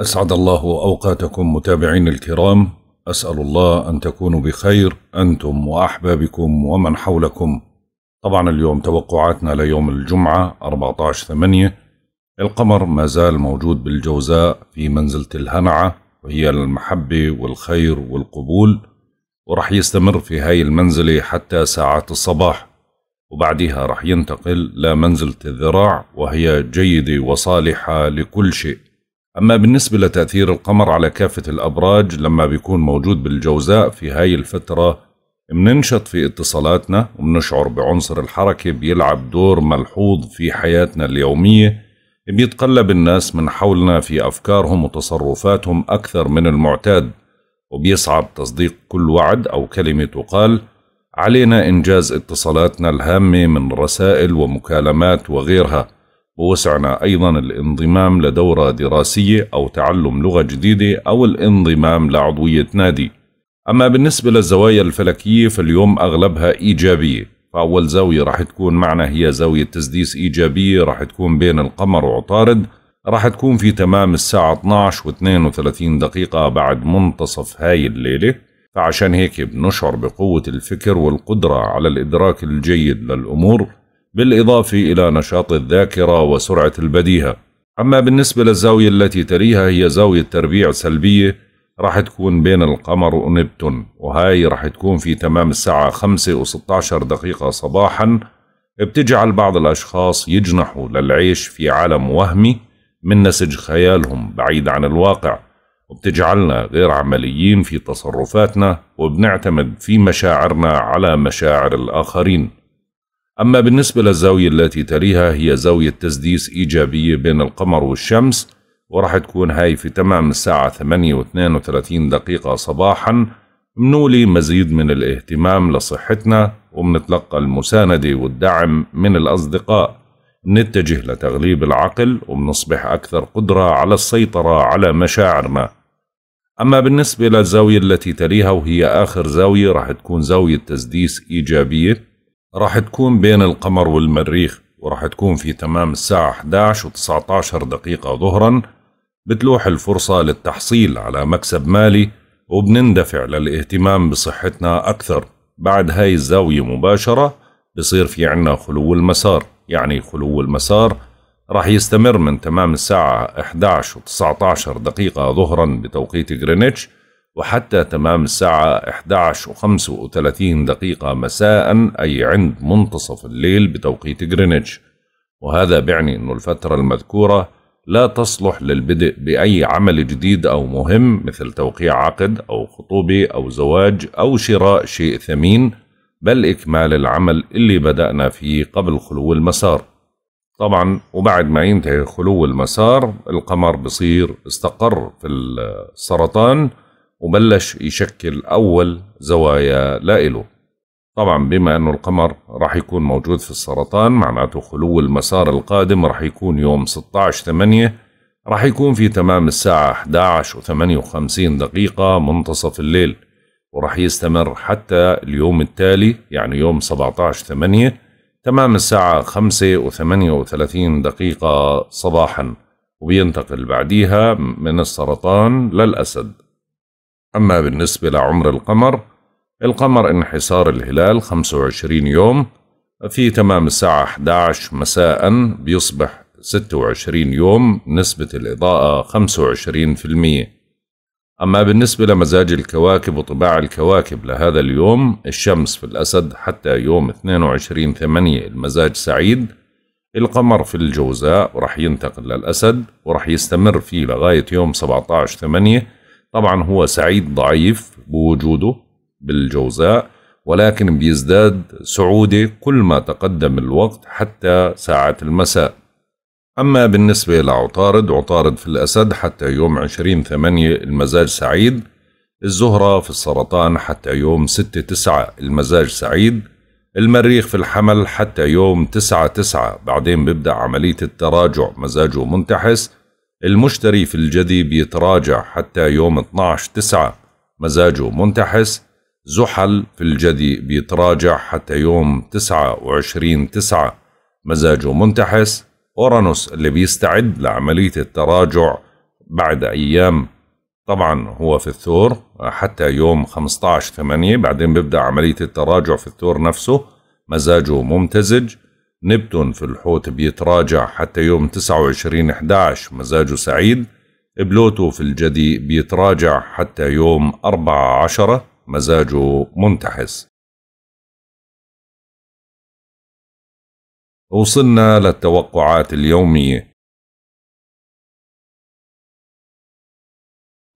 أسعد الله أوقاتكم متابعين الكرام أسأل الله أن تكونوا بخير أنتم وأحبابكم ومن حولكم طبعا اليوم توقعاتنا ليوم الجمعة 14-8 القمر ما زال موجود بالجوزاء في منزلة الهنعة وهي المحبة والخير والقبول ورح يستمر في هاي المنزلة حتى ساعات الصباح وبعدها رح ينتقل لمنزلة الذراع وهي جيدة وصالحة لكل شيء أما بالنسبة لتأثير القمر على كافة الأبراج لما بيكون موجود بالجوزاء في هاي الفترة مننشط في اتصالاتنا ومنشعر بعنصر الحركة بيلعب دور ملحوظ في حياتنا اليومية بيتقلب الناس من حولنا في أفكارهم وتصرفاتهم أكثر من المعتاد وبيصعب تصديق كل وعد أو كلمة تقال علينا إنجاز اتصالاتنا الهامة من رسائل ومكالمات وغيرها ووسعنا أيضا الانضمام لدورة دراسية أو تعلم لغة جديدة أو الانضمام لعضوية نادي أما بالنسبة للزوايا الفلكية فاليوم أغلبها إيجابية فأول زاوية راح تكون معنا هي زاوية تسديس إيجابية راح تكون بين القمر وعطارد راح تكون في تمام الساعة 12 و 32 دقيقة بعد منتصف هاي الليلة فعشان هيك بنشعر بقوة الفكر والقدرة على الإدراك الجيد للأمور بالإضافة إلى نشاط الذاكرة وسرعة البديهة أما بالنسبة للزاوية التي تليها هي زاوية تربيع سلبية راح تكون بين القمر ونبتون وهاي راح تكون في تمام الساعة 5 و 16 دقيقة صباحا بتجعل بعض الأشخاص يجنحوا للعيش في عالم وهمي من نسج خيالهم بعيد عن الواقع وبتجعلنا غير عمليين في تصرفاتنا وبنعتمد في مشاعرنا على مشاعر الآخرين أما بالنسبة للزاوية التي تليها هي زاوية تسديس إيجابية بين القمر والشمس ورح تكون هاي في تمام الساعة 8 و 32 دقيقة صباحا منولي مزيد من الاهتمام لصحتنا ومنتلقى المساندة والدعم من الأصدقاء نتجه لتغليب العقل ومنصبح أكثر قدرة على السيطرة على مشاعرنا أما بالنسبة للزاوية التي تليها وهي آخر زاوية راح تكون زاوية تسديس إيجابية راح تكون بين القمر والمريخ وراح تكون في تمام الساعة 11 و 19 دقيقة ظهرا بتلوح الفرصة للتحصيل على مكسب مالي وبنندفع للاهتمام بصحتنا أكثر بعد هاي الزاوية مباشرة بصير في عنا خلو المسار يعني خلو المسار راح يستمر من تمام الساعة 11 و 19 دقيقة ظهرا بتوقيت غرينتش وحتى تمام الساعة 11.35 و دقيقة مساء أي عند منتصف الليل بتوقيت غرينتش وهذا بيعني أن الفترة المذكورة لا تصلح للبدء بأي عمل جديد أو مهم مثل توقيع عقد أو خطوبة أو زواج أو شراء شيء ثمين بل إكمال العمل اللي بدأنا فيه قبل خلو المسار طبعا وبعد ما ينتهي خلو المسار القمر بصير استقر في السرطان وبلش يشكل أول زوايا لإله طبعا بما أنه القمر راح يكون موجود في السرطان معناته خلو المسار القادم راح يكون يوم 16 8 راح يكون في تمام الساعة 11 و 58 دقيقة منتصف الليل وراح يستمر حتى اليوم التالي يعني يوم 17 8 تمام الساعة 5 و 38 دقيقة صباحا وبينتقل بعديها من السرطان للأسد أما بالنسبة لعمر القمر القمر انحسار الهلال 25 يوم في تمام الساعة 11 مساء بيصبح 26 يوم نسبة الإضاءة 25% أما بالنسبة لمزاج الكواكب وطباع الكواكب لهذا اليوم الشمس في الأسد حتى يوم 22 8 المزاج سعيد القمر في الجوزاء ورح ينتقل للأسد ورح يستمر فيه لغاية يوم 17 8 طبعا هو سعيد ضعيف بوجوده بالجوزاء ولكن بيزداد سعوده كل ما تقدم الوقت حتى ساعة المساء أما بالنسبة لعطارد عطارد في الأسد حتى يوم 20 ثمانية المزاج سعيد الزهرة في السرطان حتى يوم 6 تسعة المزاج سعيد المريخ في الحمل حتى يوم 9 تسعة بعدين بيبدأ عملية التراجع مزاجه منتحس المشتري في الجدي بيتراجع حتى يوم 12 9 مزاجه منتحس زحل في الجدي بيتراجع حتى يوم 29 9 مزاجه منتحس أورانوس اللي بيستعد لعملية التراجع بعد أيام طبعا هو في الثور حتى يوم 15 8 بعدين بيبدأ عملية التراجع في الثور نفسه مزاجه ممتزج نبتون في الحوت بيتراجع حتى يوم 29/11 مزاجه سعيد بلوتو في الجدي بيتراجع حتى يوم 4/10 مزاجه منتحس وصلنا للتوقعات اليومية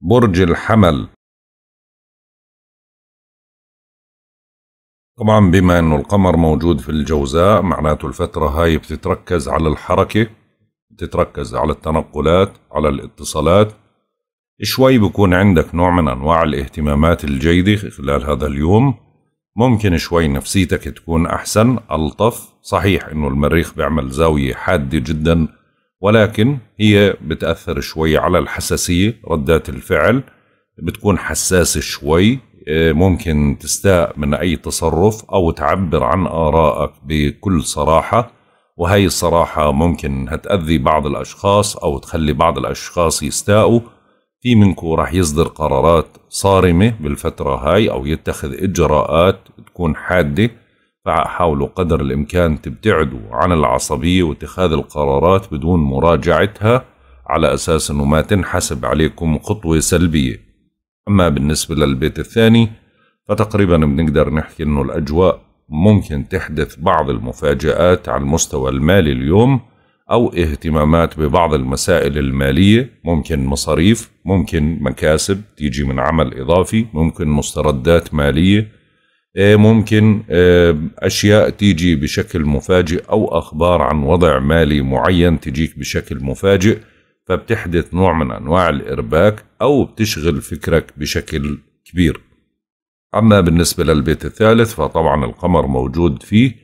برج الحمل طبعا بما انه القمر موجود في الجوزاء معناته الفترة هاي بتتركز على الحركة بتتركز على التنقلات على الاتصالات شوي بكون عندك نوع من انواع الاهتمامات الجيدة خلال هذا اليوم ممكن شوي نفسيتك تكون احسن الطف صحيح انه المريخ بيعمل زاوية حادة جدا ولكن هي بتأثر شوي على الحساسية ردات الفعل بتكون حساسة شوي آه، ممكن تستاء من أي تصرف أو تعبر عن آرائك بكل صراحة وهي الصراحة ممكن هتأذي بعض الأشخاص أو تخلي بعض الأشخاص يستاءوا في منكو راح يصدر قرارات صارمة بالفترة هاي أو يتخذ إجراءات تكون حادة فحاولوا قدر الإمكان تبتعدوا عن العصبية واتخاذ القرارات بدون مراجعتها على أساس أنه ما تنحسب عليكم خطوة سلبية أما بالنسبة للبيت الثاني فتقريبا بنقدر نحكي إنه الأجواء ممكن تحدث بعض المفاجآت على المستوى المالي اليوم أو اهتمامات ببعض المسائل المالية ممكن مصاريف ممكن مكاسب تيجي من عمل إضافي ممكن مستردات مالية إيه، ممكن إيه، أشياء تيجي بشكل مفاجئ أو أخبار عن وضع مالي معين تجيك بشكل مفاجئ فبتحدث نوع من أنواع الإرباك أو بتشغل فكرك بشكل كبير أما بالنسبة للبيت الثالث فطبعا القمر موجود فيه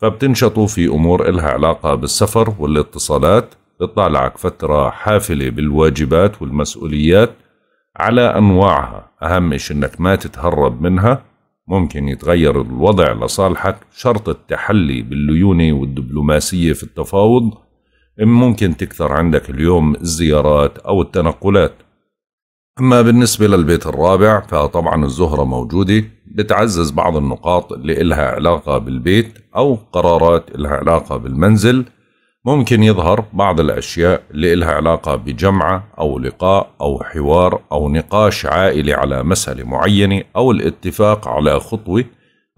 فبتنشطوا في أمور إلها علاقة بالسفر والاتصالات بتطلعك فترة حافلة بالواجبات والمسؤوليات على أنواعها أهم إشي إنك ما تتهرب منها ممكن يتغير الوضع لصالحك شرط التحلي بالليونة والدبلوماسية في التفاوض ممكن تكثر عندك اليوم الزيارات أو التنقلات أما بالنسبة للبيت الرابع فطبعا الزهرة موجودة بتعزز بعض النقاط اللي إلها علاقة بالبيت أو قرارات إلها علاقة بالمنزل ممكن يظهر بعض الأشياء اللي إلها علاقة بجمعة أو لقاء أو حوار أو نقاش عائلي على مسألة معينة أو الاتفاق على خطوة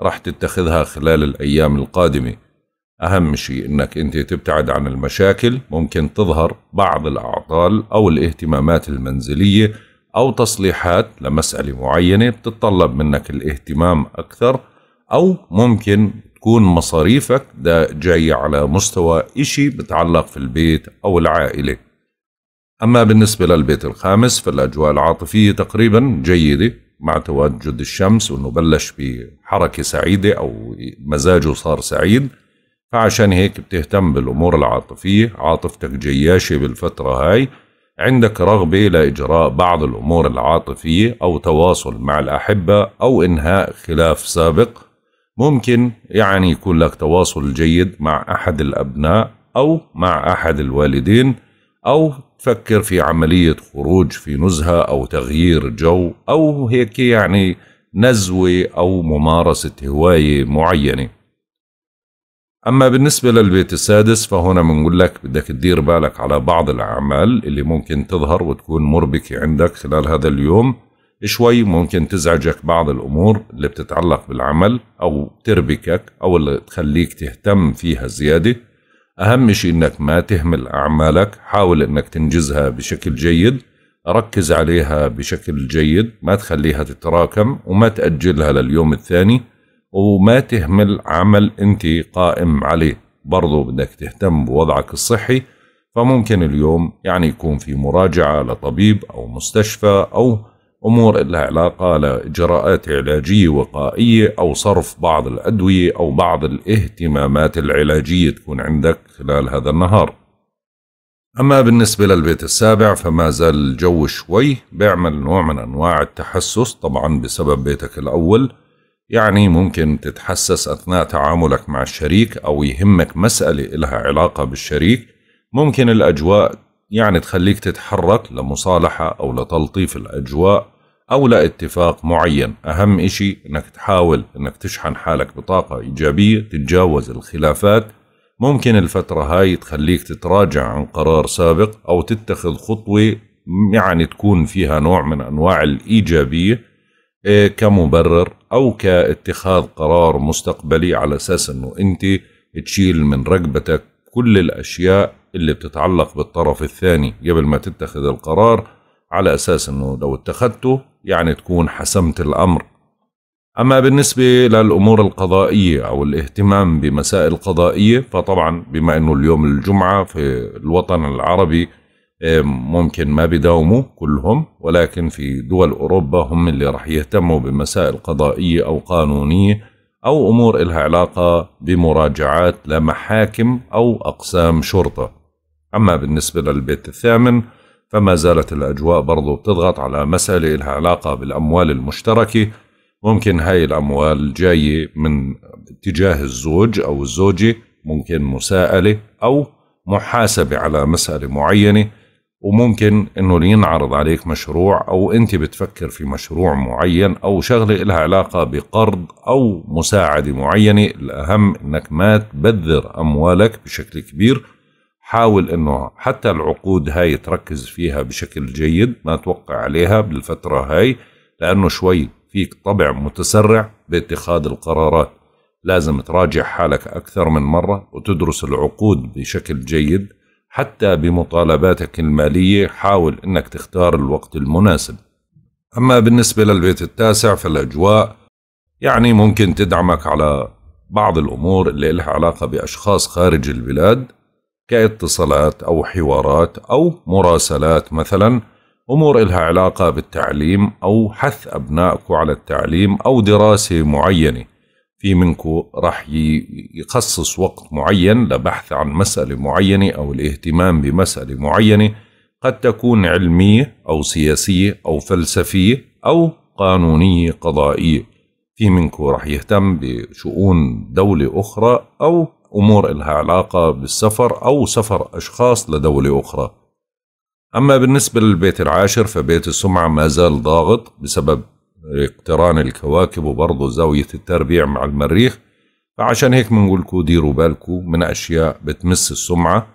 راح تتخذها خلال الأيام القادمة أهم شيء إنك أنت تبتعد عن المشاكل ممكن تظهر بعض الأعطال أو الاهتمامات المنزلية أو تصليحات لمسألة معينة بتتطلب منك الاهتمام أكثر أو ممكن تكون مصاريفك ده جاي على مستوى إشي بتعلق في البيت أو العائلة أما بالنسبة للبيت الخامس فالأجواء العاطفية تقريبا جيدة مع تواجد الشمس وأنه بلش بحركة سعيدة أو مزاجه صار سعيد فعشان هيك بتهتم بالأمور العاطفية عاطفتك جياشة بالفترة هاي عندك رغبة لإجراء بعض الأمور العاطفية أو تواصل مع الأحبة أو إنهاء خلاف سابق ممكن يعني يكون لك تواصل جيد مع أحد الأبناء أو مع أحد الوالدين أو تفكر في عملية خروج في نزهة أو تغيير جو أو هيك يعني نزوة أو ممارسة هواية معينة أما بالنسبة للبيت السادس فهنا بنقول لك بدك تدير بالك على بعض الأعمال اللي ممكن تظهر وتكون مربكة عندك خلال هذا اليوم شوي ممكن تزعجك بعض الأمور اللي بتتعلق بالعمل أو تربكك أو اللي تخليك تهتم فيها زيادة أهم شيء إنك ما تهمل أعمالك حاول إنك تنجزها بشكل جيد ركز عليها بشكل جيد ما تخليها تتراكم وما تأجلها لليوم الثاني وما تهمل عمل أنت قائم عليه برضو بدك تهتم بوضعك الصحي فممكن اليوم يعني يكون في مراجعة لطبيب أو مستشفى أو أمور لها علاقة لإجراءات علاجية وقائية أو صرف بعض الأدوية أو بعض الاهتمامات العلاجية تكون عندك خلال هذا النهار أما بالنسبة للبيت السابع فما زال الجو شوي بيعمل نوع من أنواع التحسس طبعا بسبب بيتك الأول يعني ممكن تتحسس أثناء تعاملك مع الشريك أو يهمك مسألة إلها علاقة بالشريك ممكن الأجواء يعني تخليك تتحرك لمصالحة أو لتلطيف الأجواء أو لاتفاق معين أهم إشي أنك تحاول أنك تشحن حالك بطاقة إيجابية تتجاوز الخلافات ممكن الفترة هاي تخليك تتراجع عن قرار سابق أو تتخذ خطوة يعني تكون فيها نوع من أنواع الإيجابية إيه، كمبرر او كاتخاذ قرار مستقبلي على اساس انه انت تشيل من رقبتك كل الاشياء اللي بتتعلق بالطرف الثاني قبل ما تتخذ القرار على اساس انه لو اتخذته يعني تكون حسمت الامر اما بالنسبه للامور القضائيه او الاهتمام بمسائل قضائيه فطبعا بما انه اليوم الجمعه في الوطن العربي ممكن ما بيداوموا كلهم ولكن في دول أوروبا هم اللي رح يهتموا بمسائل قضائية أو قانونية أو أمور إلها علاقة بمراجعات لمحاكم أو أقسام شرطة أما بالنسبة للبيت الثامن فما زالت الأجواء برضو بتضغط على مسألة إلها علاقة بالأموال المشتركة ممكن هاي الأموال جاية من اتجاه الزوج أو الزوجة ممكن مساءلة أو محاسبة على مسألة معينة وممكن انه ينعرض عليك مشروع او انت بتفكر في مشروع معين او شغله لها علاقه بقرض او مساعده معينه الاهم انك ما تبذر اموالك بشكل كبير حاول انه حتى العقود هاي تركز فيها بشكل جيد ما توقع عليها بالفتره هاي لانه شوي فيك طبع متسرع باتخاذ القرارات لازم تراجع حالك اكثر من مره وتدرس العقود بشكل جيد حتى بمطالباتك المالية حاول أنك تختار الوقت المناسب أما بالنسبة للبيت التاسع فالأجواء يعني ممكن تدعمك على بعض الأمور اللي لها علاقة بأشخاص خارج البلاد كاتصالات أو حوارات أو مراسلات مثلا أمور لها علاقة بالتعليم أو حث أبنائك على التعليم أو دراسة معينة في منكم راح يخصص وقت معين لبحث عن مسألة معينة أو الاهتمام بمسألة معينة قد تكون علمية أو سياسية أو فلسفية أو قانونية قضائية في منكم راح يهتم بشؤون دولة أخرى أو أمور إلها علاقة بالسفر أو سفر أشخاص لدولة أخرى أما بالنسبة للبيت العاشر فبيت السمعة ما زال ضاغط بسبب اقتران الكواكب وبرضه زاوية التربيع مع المريخ فعشان هيك لكم ديروا بالكم من أشياء بتمس السمعة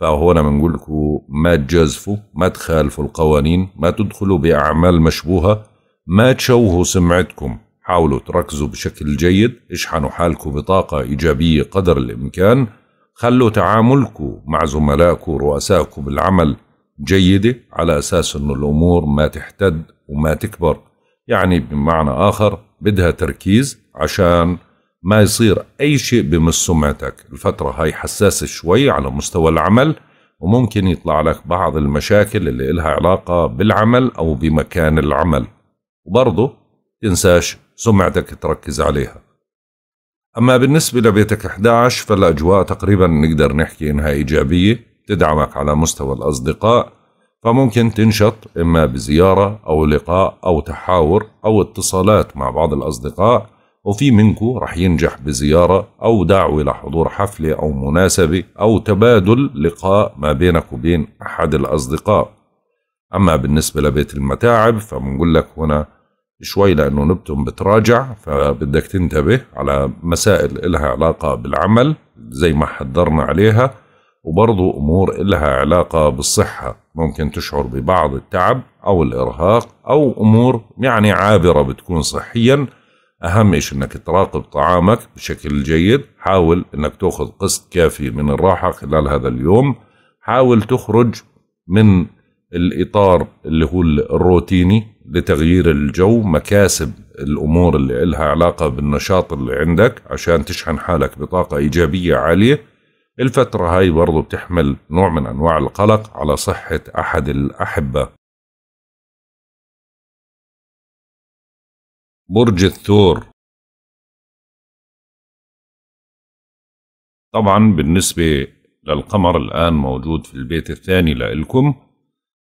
فهنا لكم ما تجازفوا ما تخالفوا القوانين ما تدخلوا بأعمال مشبوهة ما تشوهوا سمعتكم حاولوا تركزوا بشكل جيد اشحنوا حالكم بطاقة إيجابية قدر الإمكان خلوا تعاملكم مع زملائكم ورؤسائكم بالعمل جيدة على أساس أن الأمور ما تحتد وما تكبر يعني بمعنى آخر بدها تركيز عشان ما يصير أي شيء بمس سمعتك الفترة هاي حساسة شوي على مستوى العمل وممكن يطلع لك بعض المشاكل اللي إلها علاقة بالعمل أو بمكان العمل وبرضه تنساش سمعتك تركز عليها أما بالنسبة لبيتك 11 فالأجواء تقريبا نقدر نحكي إنها إيجابية تدعمك على مستوى الأصدقاء فممكن تنشط إما بزيارة أو لقاء أو تحاور أو اتصالات مع بعض الأصدقاء وفي منكم رح ينجح بزيارة أو دعوة لحضور حفلة أو مناسبة أو تبادل لقاء ما بينك وبين أحد الأصدقاء أما بالنسبة لبيت المتاعب فبنقول لك هنا شوي لأنه نبتم بتراجع فبدك تنتبه على مسائل إلها علاقة بالعمل زي ما حضرنا عليها وبرضو أمور إلها علاقة بالصحة ممكن تشعر ببعض التعب أو الإرهاق أو أمور يعني عابرة بتكون صحيا أهم شيء أنك تراقب طعامك بشكل جيد حاول أنك تأخذ قسط كافي من الراحة خلال هذا اليوم حاول تخرج من الإطار اللي هو الروتيني لتغيير الجو مكاسب الأمور اللي إلها علاقة بالنشاط اللي عندك عشان تشحن حالك بطاقة إيجابية عالية الفترة هاي برضو بتحمل نوع من أنواع القلق على صحة أحد الأحبة برج الثور طبعا بالنسبة للقمر الآن موجود في البيت الثاني لإلكم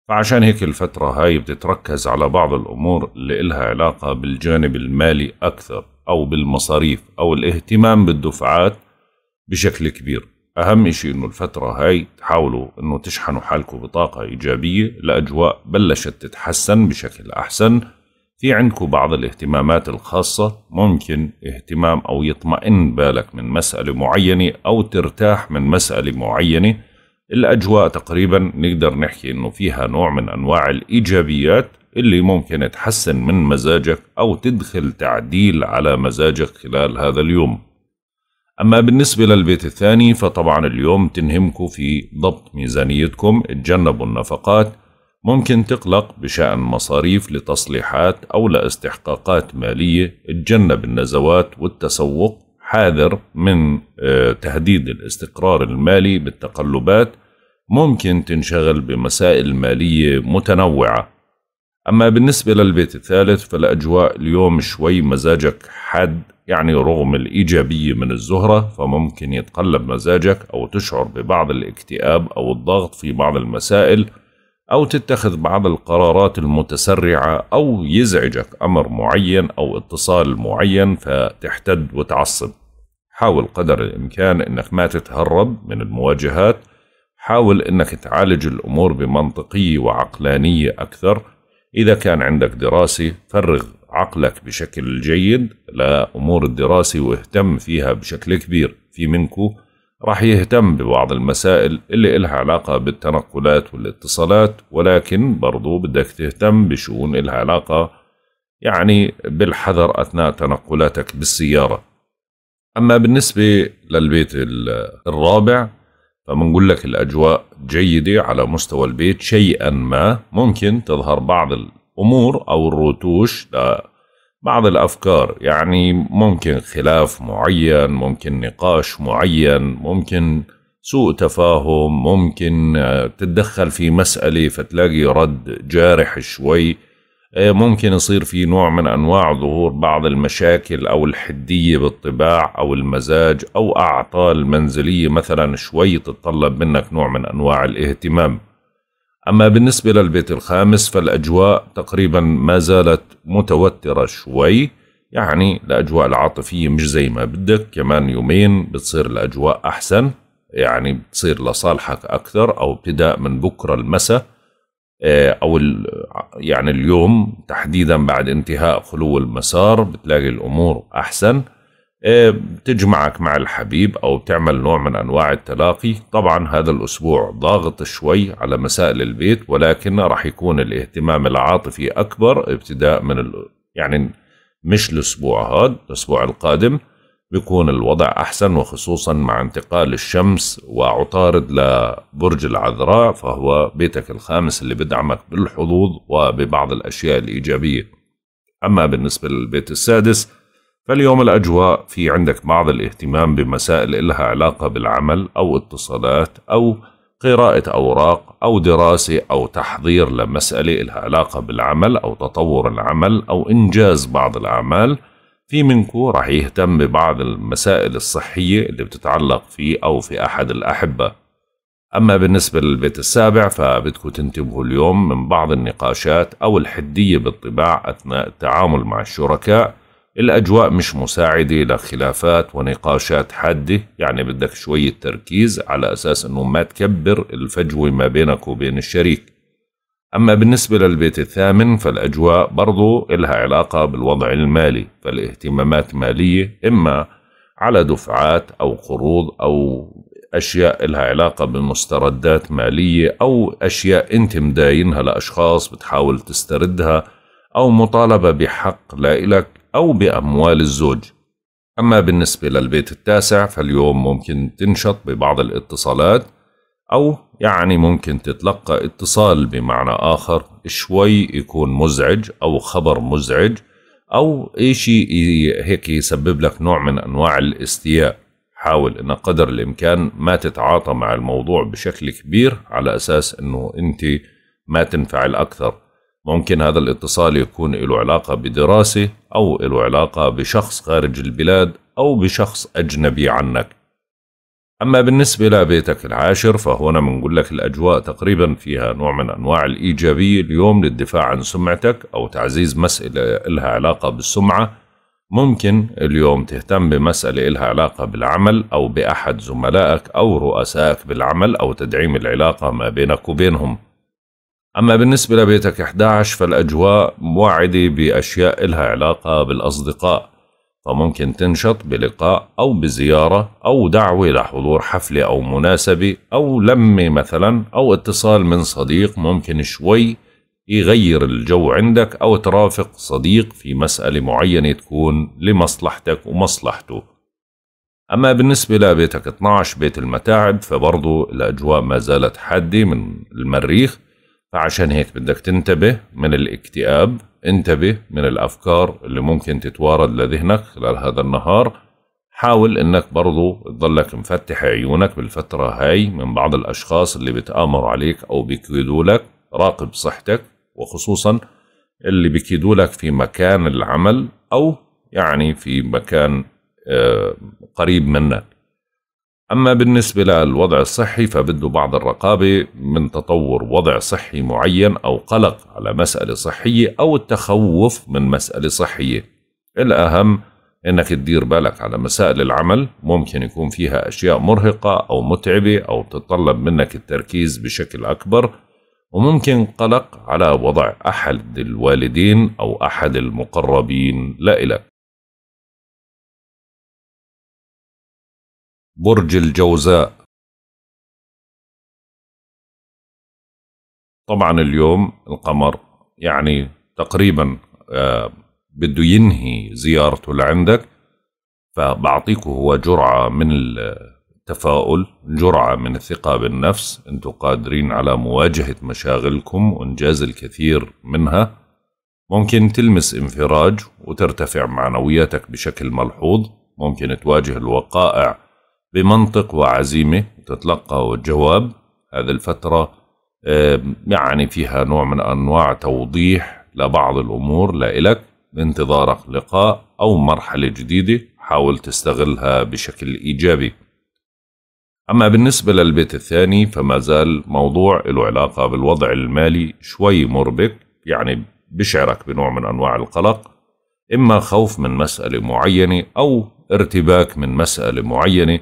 فعشان هيك الفترة هاي بتتركز على بعض الأمور اللي إلها علاقة بالجانب المالي أكثر أو بالمصاريف أو الاهتمام بالدفعات بشكل كبير أهم إشي إنه الفترة هاي تحاولوا إنه تشحنوا حالكم بطاقة إيجابية لأجواء بلشت تتحسن بشكل أحسن في عندكم بعض الاهتمامات الخاصة ممكن اهتمام أو يطمئن بالك من مسألة معينة أو ترتاح من مسألة معينة الأجواء تقريبا نقدر نحكي إنه فيها نوع من أنواع الإيجابيات اللي ممكن تحسن من مزاجك أو تدخل تعديل على مزاجك خلال هذا اليوم أما بالنسبة للبيت الثاني فطبعا اليوم تنهمكوا في ضبط ميزانيتكم تجنبوا النفقات ممكن تقلق بشأن مصاريف لتصليحات أو لاستحقاقات مالية تجنب النزوات والتسوق حاذر من آه، تهديد الاستقرار المالي بالتقلبات ممكن تنشغل بمسائل مالية متنوعة أما بالنسبة للبيت الثالث فالأجواء اليوم شوي مزاجك حاد يعني رغم الإيجابية من الزهرة فممكن يتقلب مزاجك أو تشعر ببعض الاكتئاب أو الضغط في بعض المسائل أو تتخذ بعض القرارات المتسرعة أو يزعجك أمر معين أو اتصال معين فتحتد وتعصب حاول قدر الإمكان أنك ما تتهرب من المواجهات حاول أنك تعالج الأمور بمنطقية وعقلانية أكثر إذا كان عندك دراسة فرغ عقلك بشكل جيد لأمور الدراسة واهتم فيها بشكل كبير في منكو راح يهتم ببعض المسائل اللي إلها علاقة بالتنقلات والاتصالات ولكن برضو بدك تهتم بشؤون إلها علاقة يعني بالحذر أثناء تنقلاتك بالسيارة أما بالنسبة للبيت الرابع فمنقول لك الأجواء جيدة على مستوى البيت شيئا ما ممكن تظهر بعض أمور أو الرتوش بعض الأفكار يعني ممكن خلاف معين ممكن نقاش معين ممكن سوء تفاهم ممكن آه، تتدخل في مسألة فتلاقي رد جارح شوي آه، ممكن يصير في نوع من أنواع ظهور بعض المشاكل أو الحدية بالطباع أو المزاج أو أعطال منزلية مثلا شوي تتطلب منك نوع من أنواع الاهتمام أما بالنسبة للبيت الخامس فالأجواء تقريبا ما زالت متوترة شوي يعني الأجواء العاطفية مش زي ما بدك كمان يومين بتصير الأجواء أحسن يعني بتصير لصالحك أكثر أو ابتداء من بكرة المساء آه، أو يعني اليوم تحديدا بعد انتهاء خلو المسار بتلاقي الأمور أحسن إيه، بتجمعك مع الحبيب أو بتعمل نوع من أنواع التلاقي طبعا هذا الأسبوع ضاغط شوي على مسائل البيت ولكن راح يكون الاهتمام العاطفي أكبر ابتداء من ال... يعني مش الأسبوع هذا الأسبوع القادم بيكون الوضع أحسن وخصوصا مع انتقال الشمس وعطارد لبرج العذراء فهو بيتك الخامس اللي بدعمك بالحظوظ وببعض الأشياء الإيجابية أما بالنسبة للبيت السادس فاليوم الأجواء في عندك بعض الاهتمام بمسائل إلها علاقة بالعمل أو اتصالات أو قراءة أوراق أو دراسة أو تحضير لمسألة إلها علاقة بالعمل أو تطور العمل أو إنجاز بعض الأعمال في منكو رح يهتم ببعض المسائل الصحية اللي بتتعلق فيه أو في أحد الأحبة أما بالنسبة للبيت السابع فبدكو تنتبهوا اليوم من بعض النقاشات أو الحدية بالطباع أثناء التعامل مع الشركاء الأجواء مش مساعدة لخلافات ونقاشات حادة يعني بدك شوية تركيز على أساس أنه ما تكبر الفجوة ما بينك وبين الشريك أما بالنسبة للبيت الثامن فالأجواء برضو إلها علاقة بالوضع المالي فالاهتمامات مالية إما على دفعات أو قروض أو أشياء إلها علاقة بمستردات مالية أو أشياء أنت مداينها لأشخاص بتحاول تستردها أو مطالبة بحق لا إلك أو بأموال الزوج أما بالنسبة للبيت التاسع فاليوم ممكن تنشط ببعض الاتصالات أو يعني ممكن تتلقى اتصال بمعنى آخر شوي يكون مزعج أو خبر مزعج أو أي شيء هيك يسبب لك نوع من أنواع الاستياء حاول إن قدر الإمكان ما تتعاطى مع الموضوع بشكل كبير على أساس إنه أنت ما تنفعل أكثر ممكن هذا الاتصال يكون له علاقة بدراسة أو له علاقة بشخص خارج البلاد أو بشخص أجنبي عنك أما بالنسبة لبيتك العاشر فهنا منقول لك الأجواء تقريبا فيها نوع من أنواع الإيجابية اليوم للدفاع عن سمعتك أو تعزيز مسألة لها علاقة بالسمعة ممكن اليوم تهتم بمسألة لها علاقة بالعمل أو بأحد زملائك أو رؤسائك بالعمل أو تدعيم العلاقة ما بينك وبينهم أما بالنسبة لبيتك 11 فالأجواء موعدة بأشياء إلها علاقة بالأصدقاء فممكن تنشط بلقاء أو بزيارة أو دعوة لحضور حفلة أو مناسبة أو لمة مثلا أو اتصال من صديق ممكن شوي يغير الجو عندك أو ترافق صديق في مسألة معينة تكون لمصلحتك ومصلحته أما بالنسبة لبيتك 12 بيت المتاعب فبرضو الأجواء ما زالت حادة من المريخ فعشان هيك بدك تنتبه من الاكتئاب انتبه من الأفكار اللي ممكن تتوارد لذهنك خلال هذا النهار حاول انك برضو تضلك مفتح عيونك بالفترة هاي من بعض الأشخاص اللي بتآمروا عليك أو بيكيدوا لك راقب صحتك وخصوصا اللي بيكيدوا لك في مكان العمل أو يعني في مكان آه، قريب منك أما بالنسبة للوضع الصحي فبده بعض الرقابة من تطور وضع صحي معين أو قلق على مسألة صحية أو التخوف من مسألة صحية الأهم إنك تدير بالك على مسائل العمل ممكن يكون فيها أشياء مرهقة أو متعبة أو تتطلب منك التركيز بشكل أكبر وممكن قلق على وضع أحد الوالدين أو أحد المقربين لإلك برج الجوزاء طبعا اليوم القمر يعني تقريبا آه، بده ينهي زيارته لعندك فبعطيكم هو جرعة من التفاؤل جرعة من الثقة بالنفس أنتم قادرين على مواجهة مشاغلكم وإنجاز الكثير منها ممكن تلمس انفراج وترتفع معنوياتك بشكل ملحوظ ممكن تواجه الوقائع بمنطق وعزيمة تتلقى الجواب هذه الفترة يعني فيها نوع من أنواع توضيح لبعض الأمور لإلك بانتظارك لقاء أو مرحلة جديدة حاول تستغلها بشكل إيجابي أما بالنسبة للبيت الثاني فما زال موضوع له علاقة بالوضع المالي شوي مربك يعني بشعرك بنوع من أنواع القلق إما خوف من مسألة معينة أو ارتباك من مسألة معينة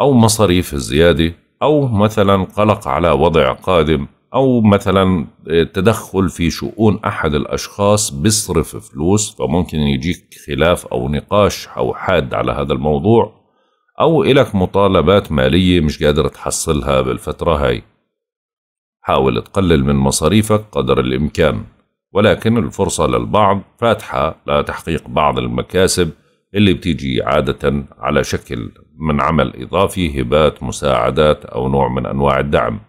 أو مصاريف الزيادة أو مثلا قلق على وضع قادم أو مثلا آه، تدخل في شؤون أحد الأشخاص بيصرف فلوس فممكن يجيك خلاف أو نقاش أو حاد على هذا الموضوع أو إلك مطالبات مالية مش قادر تحصلها بالفترة هاي حاول تقلل من مصاريفك قدر الإمكان ولكن الفرصة للبعض فاتحة لتحقيق بعض المكاسب اللي بتيجي عادة على شكل من عمل إضافي هبات مساعدات أو نوع من أنواع الدعم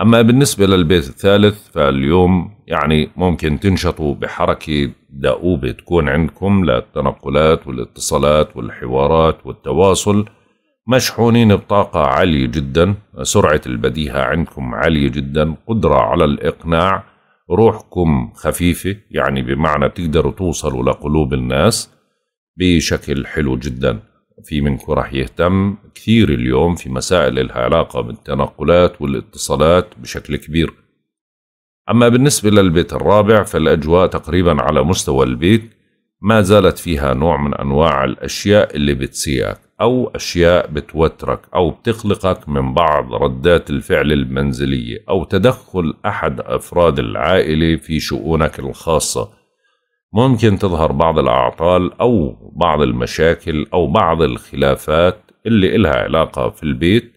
أما بالنسبة للبيت الثالث فاليوم يعني ممكن تنشطوا بحركة دؤوبة تكون عندكم للتنقلات والاتصالات والحوارات والتواصل مشحونين بطاقة عالية جدا سرعة البديهة عندكم عالية جدا قدرة على الإقناع روحكم خفيفة يعني بمعنى بتقدروا توصلوا لقلوب الناس بشكل حلو جدا في منكم راح يهتم كثير اليوم في مسائل لها علاقة بالتنقلات والاتصالات بشكل كبير أما بالنسبة للبيت الرابع فالأجواء تقريبا على مستوى البيت ما زالت فيها نوع من أنواع الأشياء اللي بتسيئك أو أشياء بتوترك أو بتقلقك من بعض ردات الفعل المنزلية أو تدخل أحد أفراد العائلة في شؤونك الخاصة ممكن تظهر بعض الأعطال أو بعض المشاكل أو بعض الخلافات اللي إلها علاقة في البيت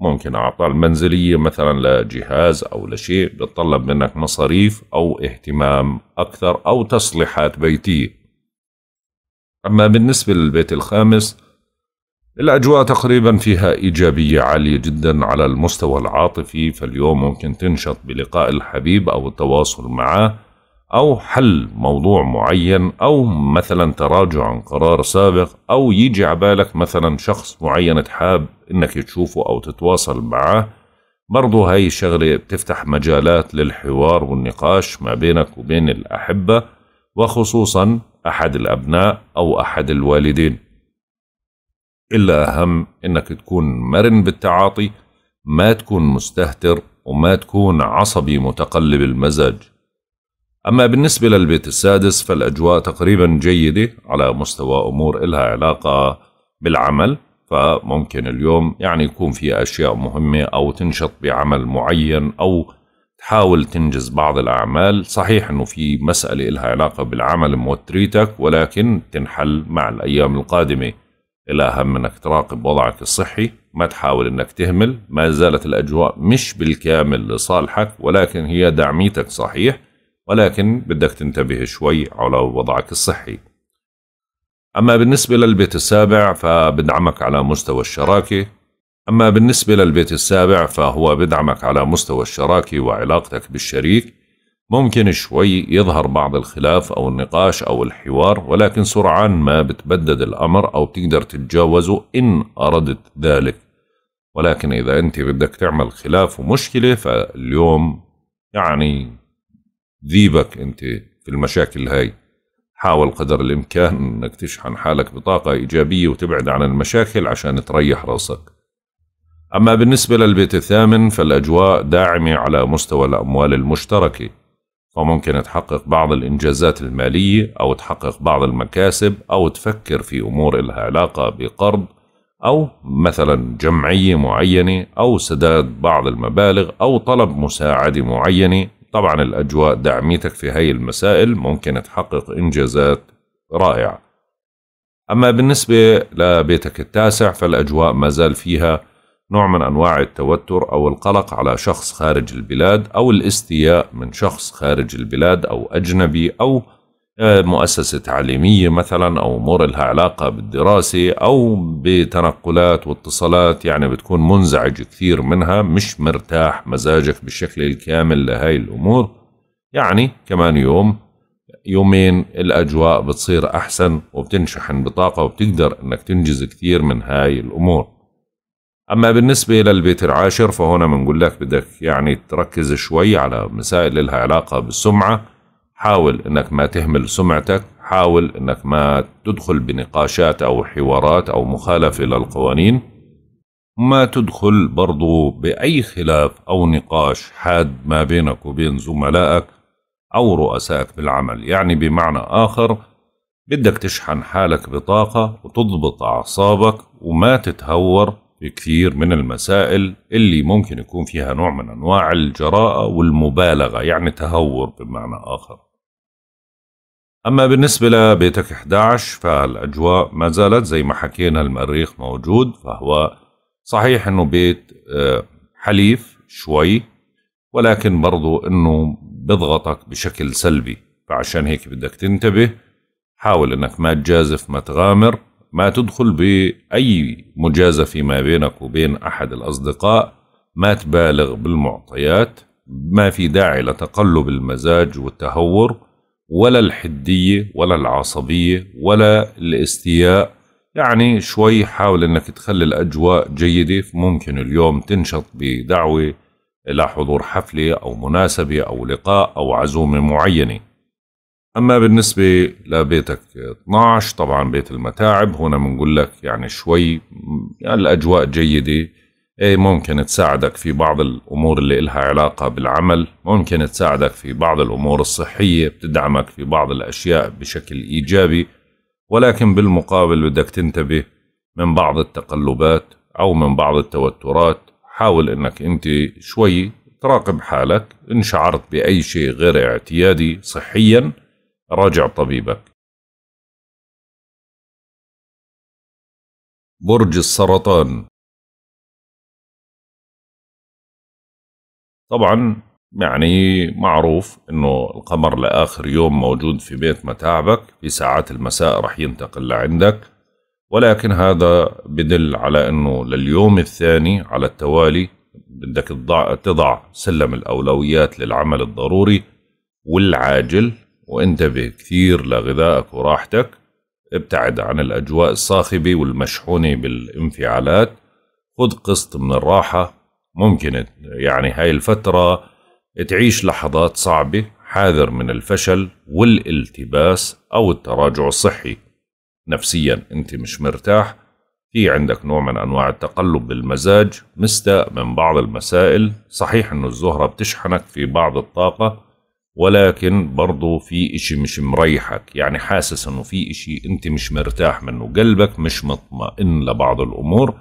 ممكن أعطال منزلية مثلا لجهاز أو لشيء بتطلب منك مصاريف أو اهتمام أكثر أو تصليحات بيتية أما بالنسبة للبيت الخامس الأجواء تقريبا فيها إيجابية عالية جدا على المستوى العاطفي فاليوم ممكن تنشط بلقاء الحبيب أو التواصل معه أو حل موضوع معين أو مثلا تراجع عن قرار سابق أو يجي عبالك مثلا شخص معين تحاب إنك تشوفه أو تتواصل معه برضو هاي الشغلة بتفتح مجالات للحوار والنقاش ما بينك وبين الأحبة وخصوصا أحد الأبناء أو أحد الوالدين إلا أهم إنك تكون مرن بالتعاطي ما تكون مستهتر وما تكون عصبي متقلب المزاج أما بالنسبة للبيت السادس فالأجواء تقريبا جيدة على مستوى أمور إلها علاقة بالعمل فممكن اليوم يعني يكون في أشياء مهمة أو تنشط بعمل معين أو تحاول تنجز بعض الأعمال صحيح أنه في مسألة إلها علاقة بالعمل موتريتك ولكن تنحل مع الأيام القادمة الأهم أنك تراقب وضعك الصحي ما تحاول أنك تهمل ما زالت الأجواء مش بالكامل لصالحك ولكن هي دعميتك صحيح ولكن بدك تنتبه شوي على وضعك الصحي أما بالنسبة للبيت السابع فبدعمك على مستوى الشراكة أما بالنسبة للبيت السابع فهو بدعمك على مستوى الشراكة وعلاقتك بالشريك ممكن شوي يظهر بعض الخلاف أو النقاش أو الحوار ولكن سرعان ما بتبدد الأمر أو بتقدر تتجاوزه إن أردت ذلك ولكن إذا أنت بدك تعمل خلاف ومشكلة فاليوم يعني ذيبك انت في المشاكل هاي حاول قدر الامكان انك تشحن حالك بطاقه ايجابيه وتبعد عن المشاكل عشان تريح راسك اما بالنسبه للبيت الثامن فالاجواء داعمه على مستوى الاموال المشتركه فممكن تحقق بعض الانجازات الماليه او تحقق بعض المكاسب او تفكر في امور لها علاقه بقرض أو مثلا جمعية معينة أو سداد بعض المبالغ أو طلب مساعدة معينة طبعا الأجواء دعميتك في هاي المسائل ممكن تحقق إنجازات رائعة أما بالنسبة لبيتك التاسع فالأجواء ما زال فيها نوع من أنواع التوتر أو القلق على شخص خارج البلاد أو الاستياء من شخص خارج البلاد أو أجنبي أو مؤسسة تعليمية مثلا أو أمور لها علاقة بالدراسة أو بتنقلات واتصالات يعني بتكون منزعج كثير منها مش مرتاح مزاجك بالشكل الكامل لهاي الأمور يعني كمان يوم يومين الأجواء بتصير أحسن وبتنشحن بطاقة وبتقدر أنك تنجز كثير من هاي الأمور أما بالنسبة للبيت العاشر فهنا بنقول لك بدك يعني تركز شوي على مسائل لها علاقة بالسمعة حاول انك ما تهمل سمعتك حاول انك ما تدخل بنقاشات او حوارات او مخالفه للقوانين ما تدخل برضو باي خلاف او نقاش حاد ما بينك وبين زملائك او رؤسائك بالعمل يعني بمعنى اخر بدك تشحن حالك بطاقة وتضبط أعصابك وما تتهور في كثير من المسائل اللي ممكن يكون فيها نوع من أنواع الجراءة والمبالغة يعني تهور بمعنى آخر أما بالنسبة لبيتك 11 فالأجواء ما زالت زي ما حكينا المريخ موجود فهو صحيح أنه بيت آه، حليف شوي ولكن برضو أنه بضغطك بشكل سلبي فعشان هيك بدك تنتبه حاول أنك ما تجازف ما تغامر ما تدخل بأي مجازفة ما بينك وبين أحد الأصدقاء ما تبالغ بالمعطيات ما في داعي لتقلب المزاج والتهور ولا الحدية ولا العصبية ولا الاستياء يعني شوي حاول انك تخلي الاجواء جيدة ممكن اليوم تنشط بدعوة الى حضور حفلة او مناسبة او لقاء او عزومة معينة اما بالنسبة لبيتك 12 طبعا بيت المتاعب هنا بنقول لك يعني شوي يعني الاجواء جيدة اي ممكن تساعدك في بعض الامور اللي إلها علاقه بالعمل ممكن تساعدك في بعض الامور الصحيه بتدعمك في بعض الاشياء بشكل ايجابي ولكن بالمقابل بدك تنتبه من بعض التقلبات او من بعض التوترات حاول انك انت شوي تراقب حالك ان شعرت باي شيء غير اعتيادي صحيا راجع طبيبك برج السرطان طبعا يعني معروف انه القمر لاخر يوم موجود في بيت متاعبك في ساعات المساء رح ينتقل لعندك ولكن هذا بدل على انه لليوم الثاني على التوالي بدك تضع سلم الاولويات للعمل الضروري والعاجل وانتبه كثير لغذائك وراحتك ابتعد عن الاجواء الصاخبه والمشحونه بالانفعالات خذ قسط من الراحه ممكن يعني هاي الفترة تعيش لحظات صعبة حاذر من الفشل والالتباس أو التراجع الصحي نفسيا أنت مش مرتاح في عندك نوع من أنواع التقلب بالمزاج مستاء من بعض المسائل صحيح أنه الزهرة بتشحنك في بعض الطاقة ولكن برضو في إشي مش مريحك يعني حاسس أنه في إشي أنت مش مرتاح منه قلبك مش مطمئن لبعض الأمور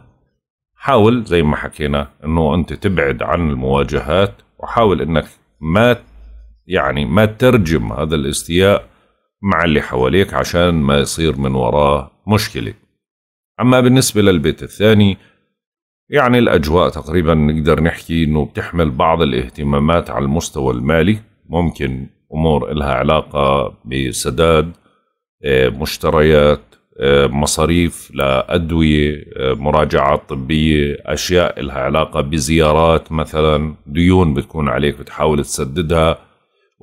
حاول زي ما حكينا انه انت تبعد عن المواجهات وحاول انك ما يعني ما ترجم هذا الاستياء مع اللي حواليك عشان ما يصير من وراه مشكله اما بالنسبه للبيت الثاني يعني الأجواء تقريبا نقدر نحكي إنه بتحمل بعض الاهتمامات على المستوى المالي ممكن أمور إلها علاقة بسداد إيه، مشتريات مصاريف لأدوية مراجعات طبية أشياء لها علاقة بزيارات مثلا ديون بتكون عليك بتحاول تسددها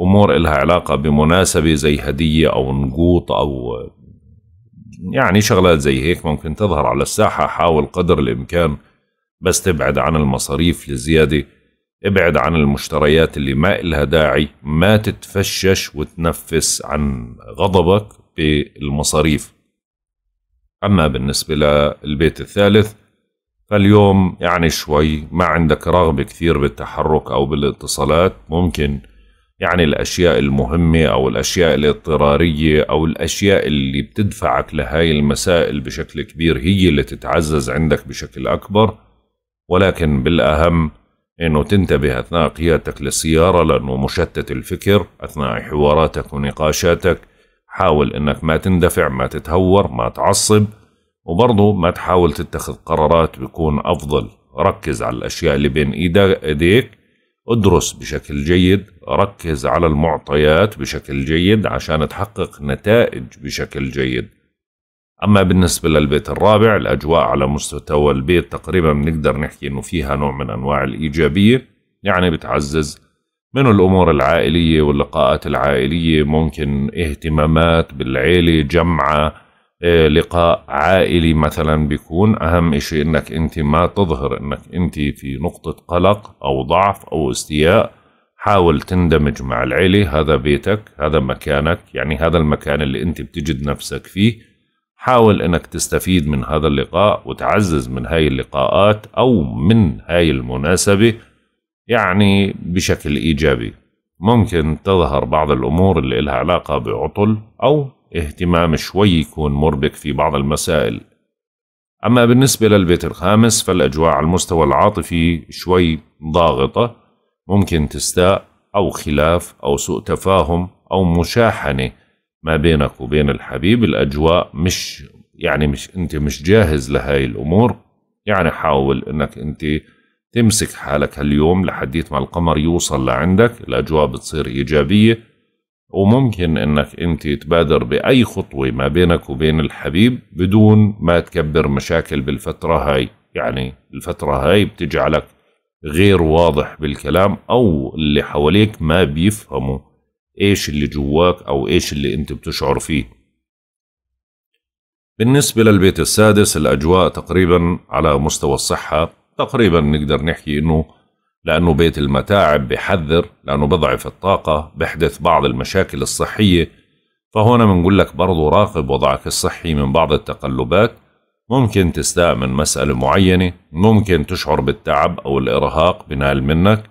أمور لها علاقة بمناسبة زي هدية أو نقوط أو يعني شغلات زي هيك ممكن تظهر على الساحة حاول قدر الإمكان بس تبعد عن المصاريف الزيادة ابعد عن المشتريات اللي ما إلها داعي ما تتفشش وتنفس عن غضبك بالمصاريف أما بالنسبة للبيت الثالث فاليوم يعني شوي ما عندك رغبة كثير بالتحرك أو بالاتصالات ممكن يعني الأشياء المهمة أو الأشياء الاضطرارية أو الأشياء اللي بتدفعك لهاي المسائل بشكل كبير هي اللي تتعزز عندك بشكل أكبر ولكن بالأهم إنه تنتبه أثناء قيادتك للسيارة لأنه مشتت الفكر أثناء حواراتك ونقاشاتك حاول انك ما تندفع ما تتهور ما تعصب وبرضه ما تحاول تتخذ قرارات بيكون افضل ركز على الاشياء اللي بين ايديك ادرس بشكل جيد ركز على المعطيات بشكل جيد عشان تحقق نتائج بشكل جيد أما بالنسبة للبيت الرابع الأجواء على مستوى البيت تقريبا بنقدر نحكي إنه فيها نوع من أنواع الإيجابية يعني بتعزز من الأمور العائلية واللقاءات العائلية ممكن اهتمامات بالعيلة جمعة آه، لقاء عائلي مثلا بيكون أهم إشي إنك أنت ما تظهر إنك أنت في نقطة قلق أو ضعف أو استياء حاول تندمج مع العيلة هذا بيتك هذا مكانك يعني هذا المكان اللي أنت بتجد نفسك فيه حاول إنك تستفيد من هذا اللقاء وتعزز من هاي اللقاءات أو من هاي المناسبة يعني بشكل إيجابي ممكن تظهر بعض الأمور اللي إلها علاقة بعطل أو اهتمام شوي يكون مربك في بعض المسائل أما بالنسبة للبيت الخامس فالأجواء على المستوى العاطفي شوي ضاغطة ممكن تستاء أو خلاف أو سوء تفاهم أو مشاحنة ما بينك وبين الحبيب الأجواء مش يعني مش أنت مش جاهز لهاي الأمور يعني حاول أنك أنت تمسك حالك هاليوم لحديت ما القمر يوصل لعندك الأجواء بتصير إيجابية وممكن إنك أنت تبادر بأي خطوة ما بينك وبين الحبيب بدون ما تكبر مشاكل بالفترة هاي يعني الفترة هاي بتجعلك غير واضح بالكلام أو اللي حواليك ما بيفهموا إيش اللي جواك أو إيش اللي أنت بتشعر فيه بالنسبة للبيت السادس الأجواء تقريبا على مستوى الصحة تقريبا نقدر نحكي انه لانه بيت المتاعب بحذر لانه بضعف الطاقه بحدث بعض المشاكل الصحيه فهنا بنقول لك برضه راقب وضعك الصحي من بعض التقلبات ممكن تستأمن مسألة معينة ممكن تشعر بالتعب أو الإرهاق بنال منك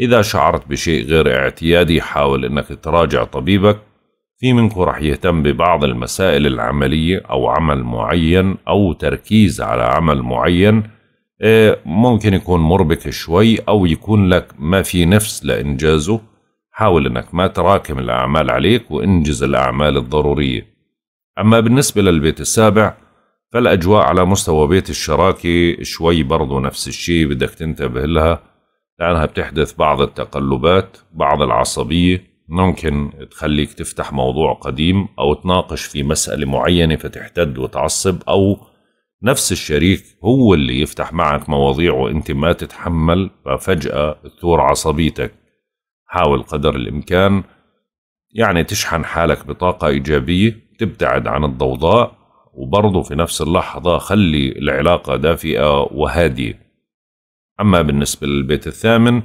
إذا شعرت بشيء غير اعتيادي حاول أنك تراجع طبيبك في منكم رح يهتم ببعض المسائل العملية أو عمل معين أو تركيز على عمل معين آه، ممكن يكون مربك شوي أو يكون لك ما في نفس لإنجازه حاول أنك ما تراكم الأعمال عليك وإنجز الأعمال الضرورية أما بالنسبة للبيت السابع فالأجواء على مستوى بيت الشراكة شوي برضو نفس الشيء بدك تنتبه لها لأنها بتحدث بعض التقلبات بعض العصبية ممكن تخليك تفتح موضوع قديم أو تناقش في مسألة معينة فتحتد وتعصب أو نفس الشريك هو اللي يفتح معك مواضيع وانت ما تتحمل ففجأة تثور عصبيتك حاول قدر الإمكان يعني تشحن حالك بطاقة إيجابية تبتعد عن الضوضاء وبرضه في نفس اللحظة خلي العلاقة دافئة وهادية أما بالنسبة للبيت الثامن